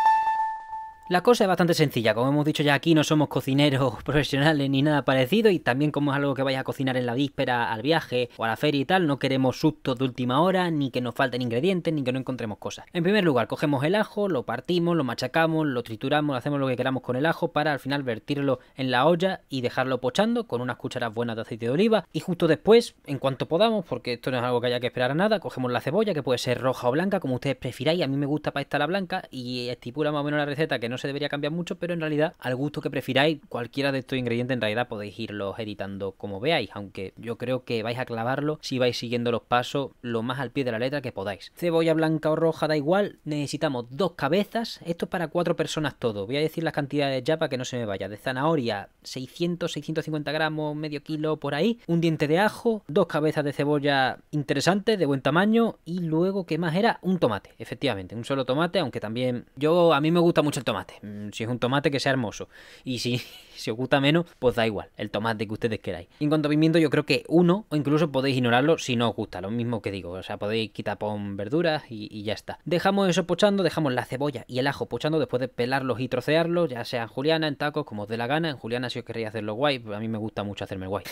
La cosa es bastante sencilla, como hemos dicho ya aquí no somos cocineros profesionales ni nada parecido y también como es algo que vais a cocinar en la víspera al viaje o a la feria y tal, no queremos sustos de última hora, ni que nos falten ingredientes, ni que no encontremos cosas. En primer lugar, cogemos el ajo, lo partimos, lo machacamos, lo trituramos, hacemos lo que queramos con el ajo para al final vertirlo en la olla y dejarlo pochando con unas cucharas buenas de aceite de oliva y justo después, en cuanto podamos, porque esto no es algo que haya que esperar a nada, cogemos la cebolla que puede ser roja o blanca, como ustedes prefiráis, a mí me gusta para esta la blanca y estipula más o menos la receta que no se debería cambiar mucho, pero en realidad al gusto que prefiráis, cualquiera de estos ingredientes en realidad podéis irlos editando como veáis, aunque yo creo que vais a clavarlo si vais siguiendo los pasos lo más al pie de la letra que podáis. Cebolla blanca o roja da igual, necesitamos dos cabezas, esto es para cuatro personas todo, voy a decir las cantidades ya para que no se me vaya, de zanahoria 600, 650 gramos, medio kilo por ahí, un diente de ajo, dos cabezas de cebolla interesantes, de buen tamaño y luego, ¿qué más era? Un tomate, efectivamente, un solo tomate, aunque también yo, a mí me gusta mucho el tomate Mm, si es un tomate, que sea hermoso. Y si si os gusta menos, pues da igual, el tomate que ustedes queráis. en cuanto a pimiento, yo creo que uno, o incluso podéis ignorarlo si no os gusta, lo mismo que digo, o sea, podéis quitar pon verduras y, ya está. Dejamos eso pochando, dejamos la cebolla y el ajo pochando después de pelarlos y trocearlos, ya sea en juliana, en tacos, como os dé la gana, en juliana si os queréis hacerlo guay, a mí me gusta mucho hacerme guay.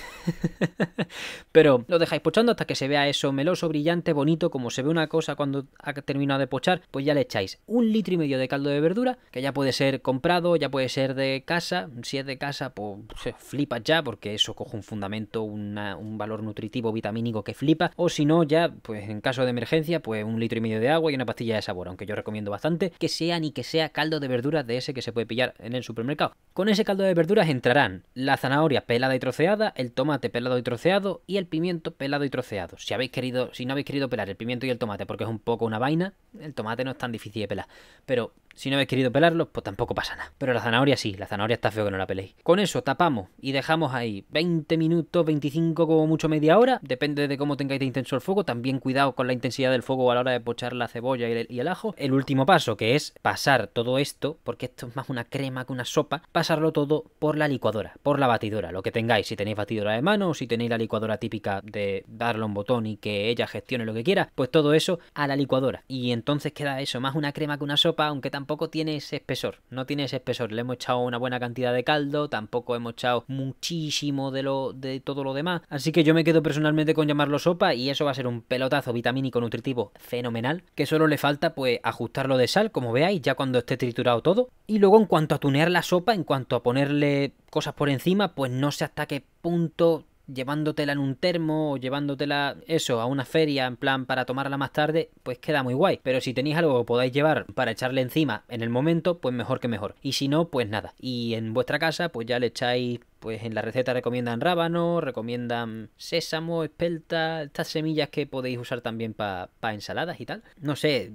Pero lo dejáis pochando hasta que se vea eso meloso, brillante, bonito, como se ve una cosa cuando ha terminado de pochar, pues ya le echáis un litro y medio de caldo de verdura, que ya puede ser comprado, ya puede ser de casa, si es de casa, pues flipas ya, porque eso coge un fundamento, un valor nutritivo vitamínico que flipa. O si no, ya, pues en caso de emergencia, pues un litro y medio de agua y una pastilla de sabor, aunque yo recomiendo bastante que sea ni que sea caldo de verduras de ese que se puede pillar en el supermercado. Con ese caldo de verduras entrarán la zanahoria pelada y troceada, el tomate pelado y troceado y el pimiento pelado y troceado. Si habéis querido, si no habéis querido pelar el pimiento y el tomate porque es un poco una vaina, el tomate no es tan difícil de pelar. Pero si no habéis querido pelarlo, pues tampoco pasa nada. Pero la zanahoria sí, la zanahoria está feo que no la peléis. Con eso tapamos y dejamos ahí 20 minutos, 25 como mucho media hora. Depende de cómo tengáis de intenso el fuego. También cuidado con la intensidad del fuego a la hora de pochar la cebolla y el, el ajo. El último paso, que es pasar todo esto, porque esto es más una crema que una sopa, pasarlo todo por la licuadora, por la batidora, lo que tengáis. Si tenéis batidora de mano o si tenéis la licuadora típica de darle un botón y que ella gestione lo que quiera, pues todo eso a la licuadora. Y entonces queda eso, más una crema que una sopa, aunque tampoco tampoco tiene ese espesor, no tiene ese espesor. Le hemos echado una buena cantidad de caldo, tampoco hemos echado muchísimo de, lo, de todo lo demás. Así que yo me quedo personalmente con llamarlo sopa y eso va a ser un pelotazo vitamínico nutritivo fenomenal, que solo le falta pues ajustarlo de sal, como veáis, ya cuando esté triturado todo. Y luego en cuanto a tunear la sopa, en cuanto a ponerle cosas por encima, pues no sé hasta qué punto llevándotela en un termo o llevándotela eso a una feria en plan para tomarla más tarde, pues queda muy guay. Pero si tenéis algo que podáis llevar para echarle encima en el momento, pues mejor que mejor. Y si no, pues nada. Y en vuestra casa, pues ya le echáis pues en la receta recomiendan rábano, recomiendan sésamo, espelta, estas semillas que podéis usar también para pa ensaladas y tal. No sé,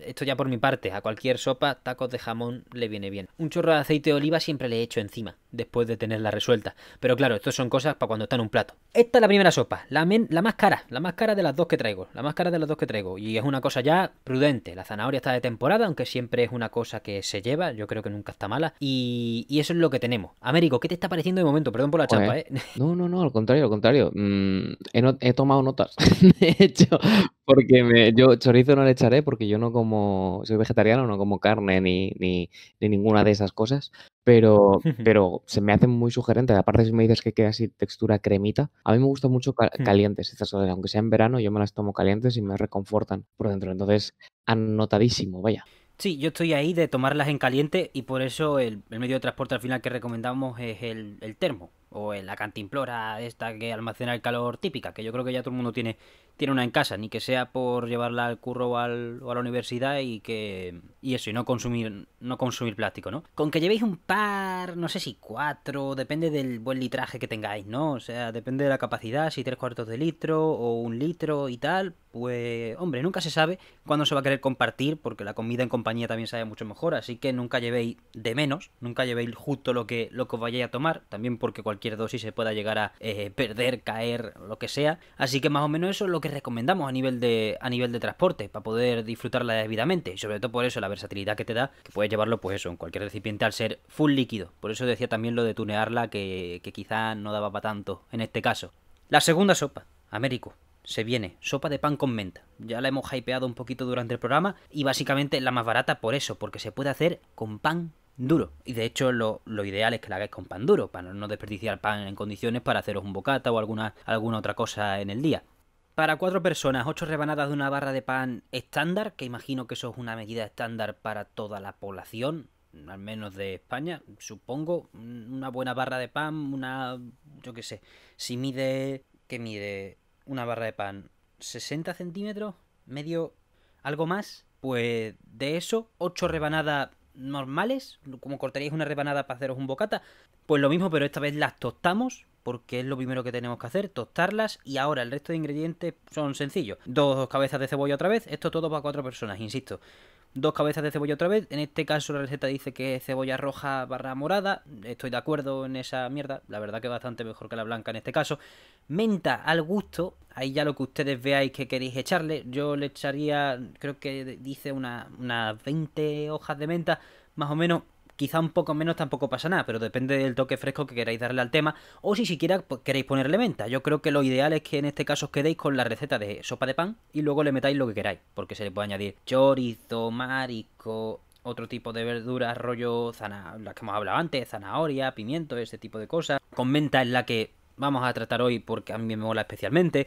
esto ya por mi parte, a cualquier sopa, tacos de jamón le viene bien. Un chorro de aceite de oliva siempre le echo encima, después de tenerla resuelta. Pero claro, esto son cosas para cuando está en un plato. Esta es la primera sopa, la, la más cara, la más cara de las dos que traigo, la más cara de las dos que traigo. Y es una cosa ya prudente, la zanahoria está de temporada, aunque siempre es una cosa que se lleva, yo creo que nunca está mala. Y, y eso es lo que tenemos. Américo, ¿qué te está pareciendo? de momento? Perdón por la chapa, ¿eh? No, no, no, al contrario, al contrario. Mm, he, tomado notas, de hecho, porque yo chorizo no le echaré porque yo no como, soy vegetariano, no como carne ni, ni, ninguna de esas cosas, pero, pero se me hace muy sugerentes. Aparte, si me dices que queda así textura cremita, a mí me gustan mucho hmm. calientes estas cosas, aunque sea en verano, yo me las tomo calientes y me reconfortan por dentro. Entonces, anotadísimo, vaya. Sí, yo estoy ahí de tomarlas en caliente y por eso el, medio de transporte al final que recomendamos es el termo o en la cantimplora esta que almacena el calor típica, que yo creo que ya todo el mundo tiene, tiene una en casa, ni que sea por llevarla al curro o, al, o a la universidad y que y eso, y no consumir, no consumir plástico, ¿no? Con que llevéis un par, no sé si cuatro, depende del buen litraje que tengáis, ¿no? O sea, depende de la capacidad, si tres cuartos de litro o un litro y tal, pues hombre, nunca se sabe cuándo se va a querer compartir, porque la comida en compañía también sabe mucho mejor, así que nunca llevéis de menos, nunca llevéis justo lo que, lo que os vayáis a tomar, también porque cualquier dosis se pueda llegar a eh, perder, caer, lo que sea. Así que más o menos eso es lo que recomendamos a nivel de, a nivel de transporte, para poder disfrutarla debidamente. Y sobre todo por eso la versatilidad que te da, que puedes llevarlo pues eso, en cualquier recipiente al ser full líquido. Por eso decía también lo de tunearla, que, que quizá no daba para tanto en este caso. La segunda sopa, Américo se viene sopa de pan con menta. Ya la hemos hypeado un poquito durante el programa y básicamente es la más barata por eso, porque se puede hacer con pan duro. Y de hecho lo, ideal es que la hagáis con pan duro, para no desperdiciar pan en condiciones para haceros un bocata o alguna, alguna otra cosa en el día. Para cuatro personas, ocho rebanadas de una barra de pan estándar, que imagino que eso es una medida estándar para toda la población, al menos de España, supongo. Una buena barra de pan, una. yo qué sé. Si mide. que mide? Una barra de pan. 60 centímetros, medio. algo más. Pues de eso, ocho rebanadas normales, como cortaríais una rebanada para haceros un bocata, pues lo mismo, pero esta vez las tostamos, porque es lo primero que tenemos que hacer, tostarlas y ahora el resto de ingredientes son sencillos. Dos cabezas de cebolla otra vez, esto todo para cuatro personas, insisto dos cabezas de cebolla otra vez. En este caso la receta dice que cebolla roja barra morada. Estoy de acuerdo en esa mierda. La verdad que bastante mejor que la blanca en este caso. Menta al gusto. Ahí ya lo que ustedes veáis que queréis echarle. Yo le echaría, creo que dice unas 20 hojas de menta, más o menos quizá un poco menos tampoco pasa nada, pero depende del toque fresco que queráis darle al tema o si siquiera pues, queréis ponerle menta. Yo creo que lo ideal es que en este caso os quedéis con la receta de sopa de pan y luego le metáis lo que queráis, porque se le puede añadir chorizo, marisco, otro tipo de verduras, rollo, zana... las que hemos hablado antes, zanahoria, pimiento, ese tipo de cosas. Con menta es la que vamos a tratar hoy porque a mí me mola especialmente.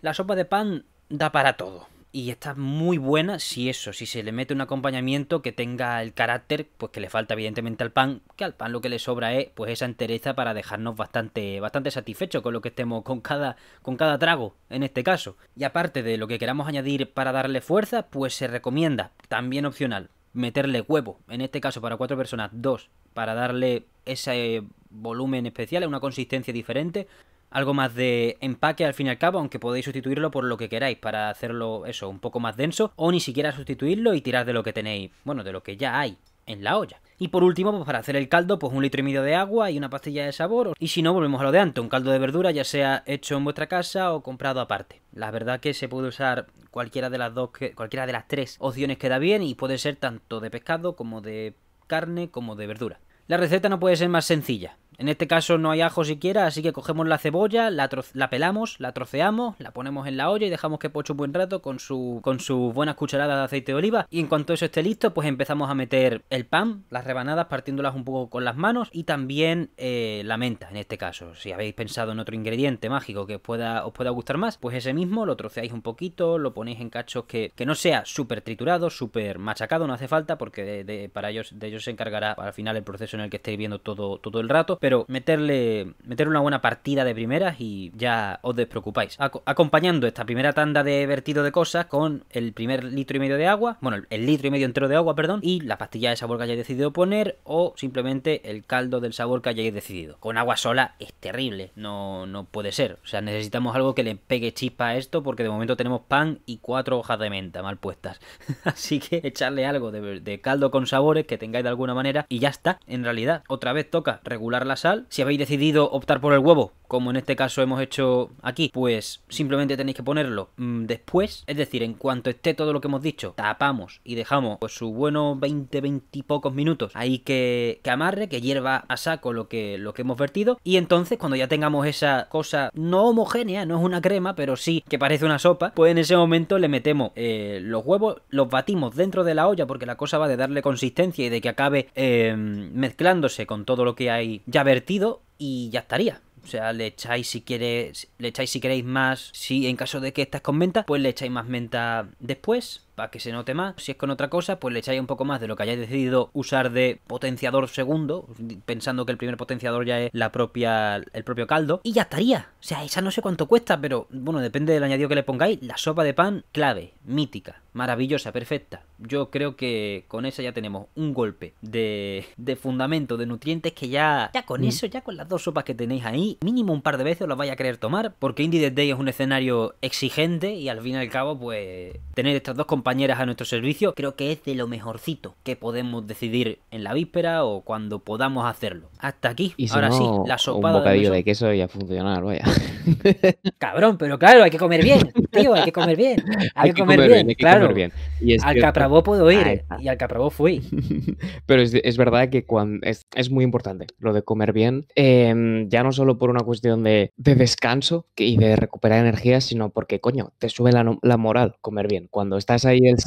La sopa de pan da para todo y está muy buena si eso, si se le mete un acompañamiento que tenga el carácter, pues que le falta evidentemente al pan, que al pan lo que le sobra es pues esa entereza para dejarnos bastante, bastante satisfechos con lo que estemos con cada, con cada trago en este caso. Y aparte de lo que queramos añadir para darle fuerza, pues se recomienda, también opcional, meterle huevo, en este caso para cuatro personas, dos, para darle ese volumen especial, una consistencia diferente algo más de empaque al fin y al cabo, aunque podéis sustituirlo por lo que queráis para hacerlo eso, un poco más denso, o ni siquiera sustituirlo y tirar de lo que tenéis, bueno, de lo que ya hay en la olla. Y por último, pues para hacer el caldo, pues un litro y medio de agua y una pastilla de sabor. Y si no, volvemos a lo de antes, un caldo de verdura ya sea hecho en vuestra casa o comprado aparte. La verdad que se puede usar cualquiera de las dos, cualquiera de las tres opciones que da bien y puede ser tanto de pescado como de carne como de verdura. La receta no puede ser más sencilla. En este caso no hay ajo siquiera, así que cogemos la cebolla, la, pelamos, la troceamos, la ponemos en la olla y dejamos que poche un buen rato con su con sus buenas cucharadas de aceite de oliva. Y en cuanto eso esté listo, pues empezamos a meter el pan, las rebanadas, partiéndolas un poco con las manos y también eh, la menta, en este caso. Si habéis pensado en otro ingrediente mágico que pueda, os pueda gustar más, pues ese mismo lo troceáis un poquito, lo ponéis en cachos que, no sea súper triturado, súper machacado, no hace falta porque de, para ellos, ellos se encargará al final el proceso en el que estéis viendo todo, todo el rato. Pero meterle, meter una buena partida de primeras y ya os despreocupáis. acompañando esta primera tanda de vertido de cosas con el primer litro y medio de agua, bueno, el, litro y medio entero de agua, perdón, y la pastilla de sabor que hayáis decidido poner o simplemente el caldo del sabor que hayáis decidido. Con agua sola es terrible, no, no puede ser. O sea, necesitamos algo que le pegue chispa a esto porque de momento tenemos pan y cuatro hojas de menta mal puestas. Así que echarle algo de, de caldo con sabores que tengáis de alguna manera y ya está. En realidad, otra vez toca regular sal. Si habéis decidido optar por el huevo, como en este caso hemos hecho aquí, pues simplemente tenéis que ponerlo mm, después. Es decir, en cuanto esté todo lo que hemos dicho, tapamos y dejamos pues sus buenos 20, 20 y pocos minutos ahí que, amarre, que hierva a saco lo que, lo que hemos vertido. Y entonces, cuando ya tengamos esa cosa no homogénea, no es una crema, pero sí que parece una sopa, pues en ese momento le metemos eh, los huevos, los batimos dentro de la olla porque la cosa va de darle consistencia y de que acabe eh, mezclándose con todo lo que hay ya vertido y ya estaría. O sea, le echáis si queréis, le echáis si queréis más, si en caso de que estás con menta, pues le echáis más menta después para que se note más. Si es con otra cosa, pues le echáis un poco más de lo que hayáis decidido usar de potenciador segundo, pensando que el primer potenciador ya es la propia, el propio caldo, y ya estaría. O sea, esa no sé cuánto cuesta, pero bueno, depende del añadido que le pongáis. La sopa de pan, clave, mítica, maravillosa, perfecta. Yo creo que con esa ya tenemos un golpe de, fundamento, de nutrientes que ya, ya con mm. eso, ya con las dos sopas que tenéis ahí, mínimo un par de veces os las vais a querer tomar, porque Indie Day es un escenario exigente y al fin y al cabo, pues tener estas dos componentes compañeras a nuestro servicio, creo que es de lo mejorcito que podemos decidir en la víspera o cuando podamos hacerlo. Hasta aquí, y ahora sí, la sopada. Un bocadillo de queso. y a funcionar, vaya. Cabrón, pero claro, hay que comer bien, tío, hay que comer bien. Hay, que, comer, bien, claro. Eh, y al Caprabó puedo ir y al Caprabó fui. pero es, verdad que cuando es, muy importante lo de comer bien, em, ya no solo por una cuestión de, de descanso y de recuperar energía, sino porque, coño, te sube la, la moral comer bien. Cuando estás ahí ahí el,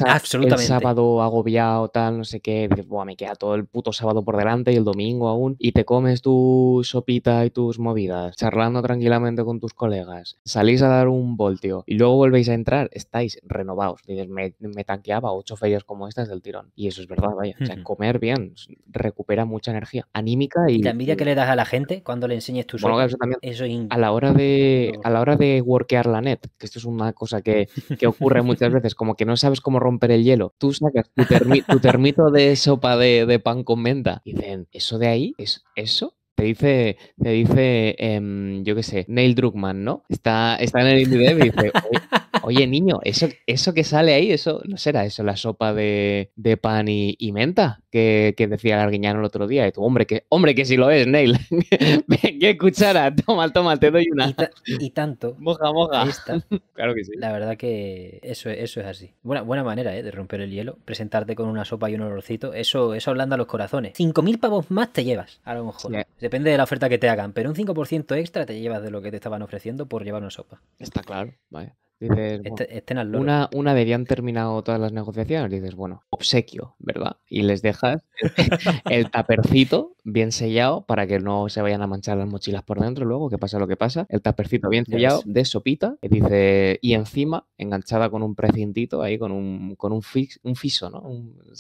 sábado agobiado, tal, no sé qué, me queda todo el puto sábado por delante y el domingo aún, y te comes tu sopita y tus movidas, charlando tranquilamente con tus colegas, salís a dar un voltio y luego volvéis a entrar, estáis renovados, dices, me, tanqueaba ocho ferias como estas del tirón. Y eso es verdad, vaya, comer bien recupera mucha energía anímica y... La envidia que le das a la gente cuando le enseñes tus bueno, a la hora de A la hora de workear la net, que esto es una cosa que ocurre muchas veces, como que no sabes como romper el hielo. Tú sacas tu, termito de sopa de, pan con menta y dicen, ¿eso de ahí? ¿Es eso? Te dice, te dice em, yo qué sé, Neil Druckmann, ¿no? Está, está en el IMDb y dice, Oye, niño, eso, eso que sale ahí, eso no será eso, la sopa de, pan y, menta que, decía Garguiñano el otro día. Y tú, hombre, que, hombre, que si lo es, Neil. ¿Qué cuchara? Toma, toma, te doy una. Y, tanto. Moja, moja. claro que sí. La verdad que eso, eso es así. Buena, manera ¿eh? de romper el hielo. Presentarte con una sopa y un olorcito. Eso, eso hablando a los corazones. 5.000 pavos más te llevas, a lo mejor. Depende de la oferta que te hagan, pero un 5% extra te llevas de lo que te estaban ofreciendo por llevar una sopa. Está claro, vaya. Este, este una, una vez ya han terminado todas las negociaciones, dices, bueno, obsequio, ¿verdad? Y les dejas el tapercito bien sellado para que no se vayan a manchar las mochilas por dentro luego, que pasa lo que pasa. El tapercito bien sellado de sopita, y dice, y encima enganchada con un precintito ahí, con un, con un, fiso, ¿no?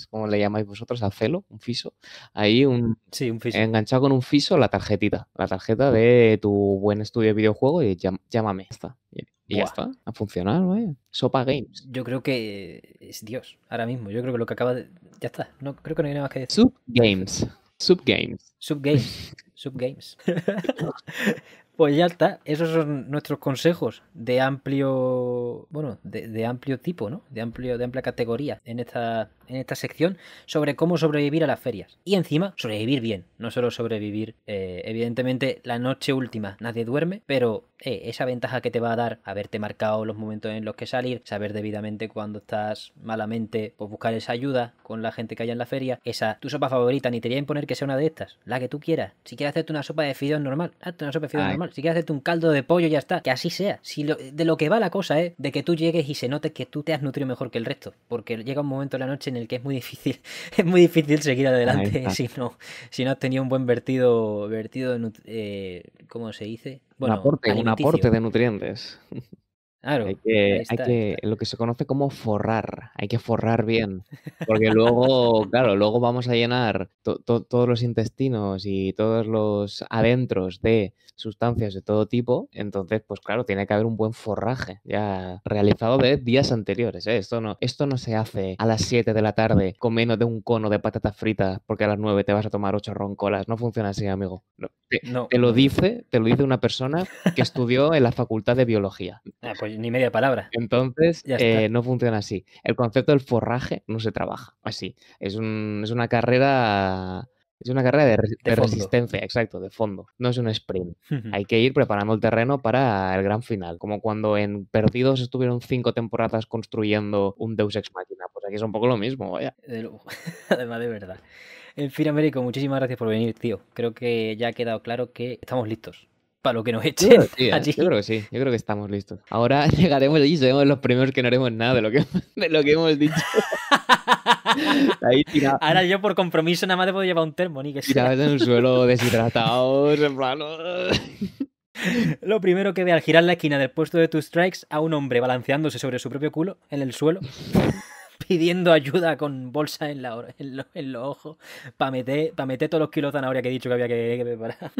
¿Cómo le llamáis vosotros? ¿Al celo? ¿Un fiso? Ahí un, sí, fiso. enganchado con un fiso la tarjetita, la tarjeta de tu buen estudio de videojuego y llámame. Está. Y ya está, ha funcionado Sopa Games. Yo creo que es Dios ahora mismo. Yo creo que lo que acaba de. Ya está, no, creo que no hay nada más que decir. Sub Games. Sub Games. Sub Games. Sub Games. pues ya está. Esos son nuestros consejos de amplio. Bueno, de, de amplio tipo, ¿no? De amplio, de amplia categoría en esta en esta sección sobre cómo sobrevivir a las ferias. Y encima, sobrevivir bien, no solo sobrevivir. Eh, evidentemente, la noche última nadie duerme, pero eh, esa ventaja que te va a dar haberte marcado los momentos en los que salir, saber debidamente cuando estás malamente, pues buscar esa ayuda con la gente que haya en la feria, esa tu sopa favorita, ni te voy a imponer que sea una de estas, la que tú quieras. Si quieres hacerte una sopa de fideos normal, hazte una sopa de fideos normal. Si quieres hacerte un caldo de pollo, ya está, que así sea. Si de lo que va la cosa es de que tú llegues y se note que tú te has nutrido mejor que el resto, porque llega un momento en la noche en el que es muy difícil, es muy difícil seguir adelante si no, si no has tenido un buen vertido, vertido de, eh, ¿cómo se dice? Bueno, un aporte de nutrientes. Claro, hay que, hay que lo que se conoce como forrar, hay que forrar bien, porque luego, claro, luego vamos a llenar todos los intestinos y todos los adentros de sustancias de todo tipo, entonces, pues claro, tiene que haber un buen forraje ya realizado de días anteriores. ¿eh? Esto, no, esto no se hace a las 7 de la tarde con menos de un cono de patatas fritas porque a las 9 te vas a tomar 8 roncolas, no funciona así, amigo. te, lo dice, te lo dice una persona que estudió en la Facultad de Biología. Ah, pues ni media palabra. Entonces, eh, no funciona así. El concepto del forraje no se trabaja así. Es, una carrera. Es una carrera de, resistencia, exacto, de fondo. No es un sprint. Hay que ir preparando el terreno para el gran final. Como cuando en Perdidos estuvieron cinco temporadas construyendo un Deus Ex Machina. Pues aquí es un poco lo mismo, Además, de verdad. En fin, Américo, muchísimas gracias por venir, tío. Creo que ya ha quedado claro que estamos listos para lo que nos echen sí, ¿eh? Yo creo que sí, yo creo que estamos listos. Ahora llegaremos allí y seremos los primeros que no haremos nada de lo que, de lo que hemos dicho. Ahora yo por compromiso nada más te puedo llevar un termo, ni que sea. en un suelo, deshidratado en oh. Lo primero que ve al girar la esquina del puesto de Two Strikes a un hombre balanceándose sobre su propio culo en el suelo pidiendo ayuda con bolsa en, la, en, en los ojos para meter, para meter todos los kilos de zanahoria que he dicho que había que, preparar.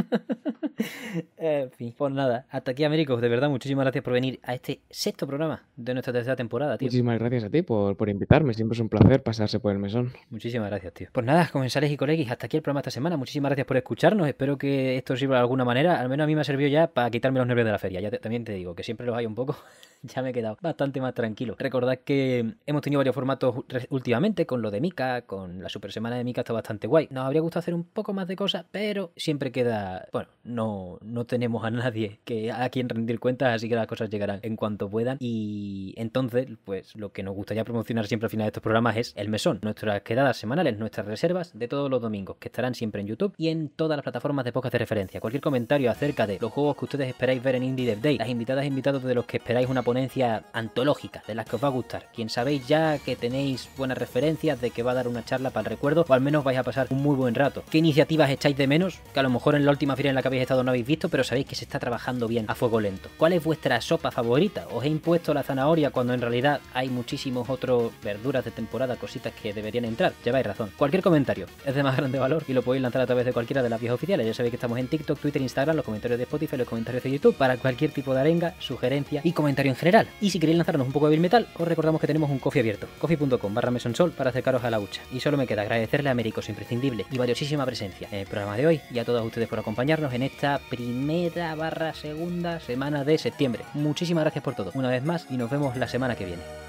en fin, pues nada, hasta aquí Américos. de verdad, muchísimas gracias por venir a este sexto programa de nuestra tercera temporada, tío. Muchísimas gracias a ti por, invitarme, siempre es un placer pasarse por el mesón. Muchísimas gracias, tío. Pues nada, comensales y colegas, hasta aquí el programa esta semana, muchísimas gracias por escucharnos, espero que esto sirva de alguna manera, al menos a mí me ha servido ya para quitarme los nervios de la feria, ya también te digo, que siempre los hay un poco. ya me he quedado bastante más tranquilo. Recordad que hemos tenido varios formatos últimamente con lo de Mika, con la super semana de Mika está bastante guay. Nos habría gustado hacer un poco más de cosas, pero siempre queda, bueno, no, no tenemos a nadie que a quien rendir cuentas, así que las cosas llegarán en cuanto puedan. Y entonces, pues lo que nos gustaría promocionar siempre al final de estos programas es el mesón, nuestras quedadas semanales, nuestras reservas de todos los domingos, que estarán siempre en YouTube y en todas las plataformas de podcast de referencia. Cualquier comentario acerca de los juegos que ustedes esperáis ver en Indie Day, las invitadas e invitados de los que esperáis una antológica antológicas de las que os va a gustar. Quien sabéis ya que tenéis buenas referencias de que va a dar una charla para el recuerdo, o al menos vais a pasar un muy buen rato. ¿Qué iniciativas echáis de menos? Que a lo mejor en la última fila en la que habéis estado no habéis visto, pero sabéis que se está trabajando bien a fuego lento. ¿Cuál es vuestra sopa favorita? ¿Os he impuesto la zanahoria cuando en realidad hay muchísimos otros verduras de temporada, cositas que deberían entrar? Lleváis razón. Cualquier comentario es de más grande valor y lo podéis lanzar a través de cualquiera de las vías oficiales. Ya sabéis que estamos en TikTok, Twitter, Instagram, los comentarios de Spotify, los comentarios de YouTube, para cualquier tipo de arenga, sugerencia y comentario en general y si queréis lanzarnos un poco de Bill Metal, os recordamos que tenemos un coffee abierto, coffee.com barra mesonsol para acercaros a la hucha. Y solo me queda agradecerle a Américos su imprescindible y valiosísima presencia en el programa de hoy y a todos ustedes por acompañarnos en esta primera barra segunda semana de septiembre. Muchísimas gracias por todo, una vez más, y nos vemos la semana que viene.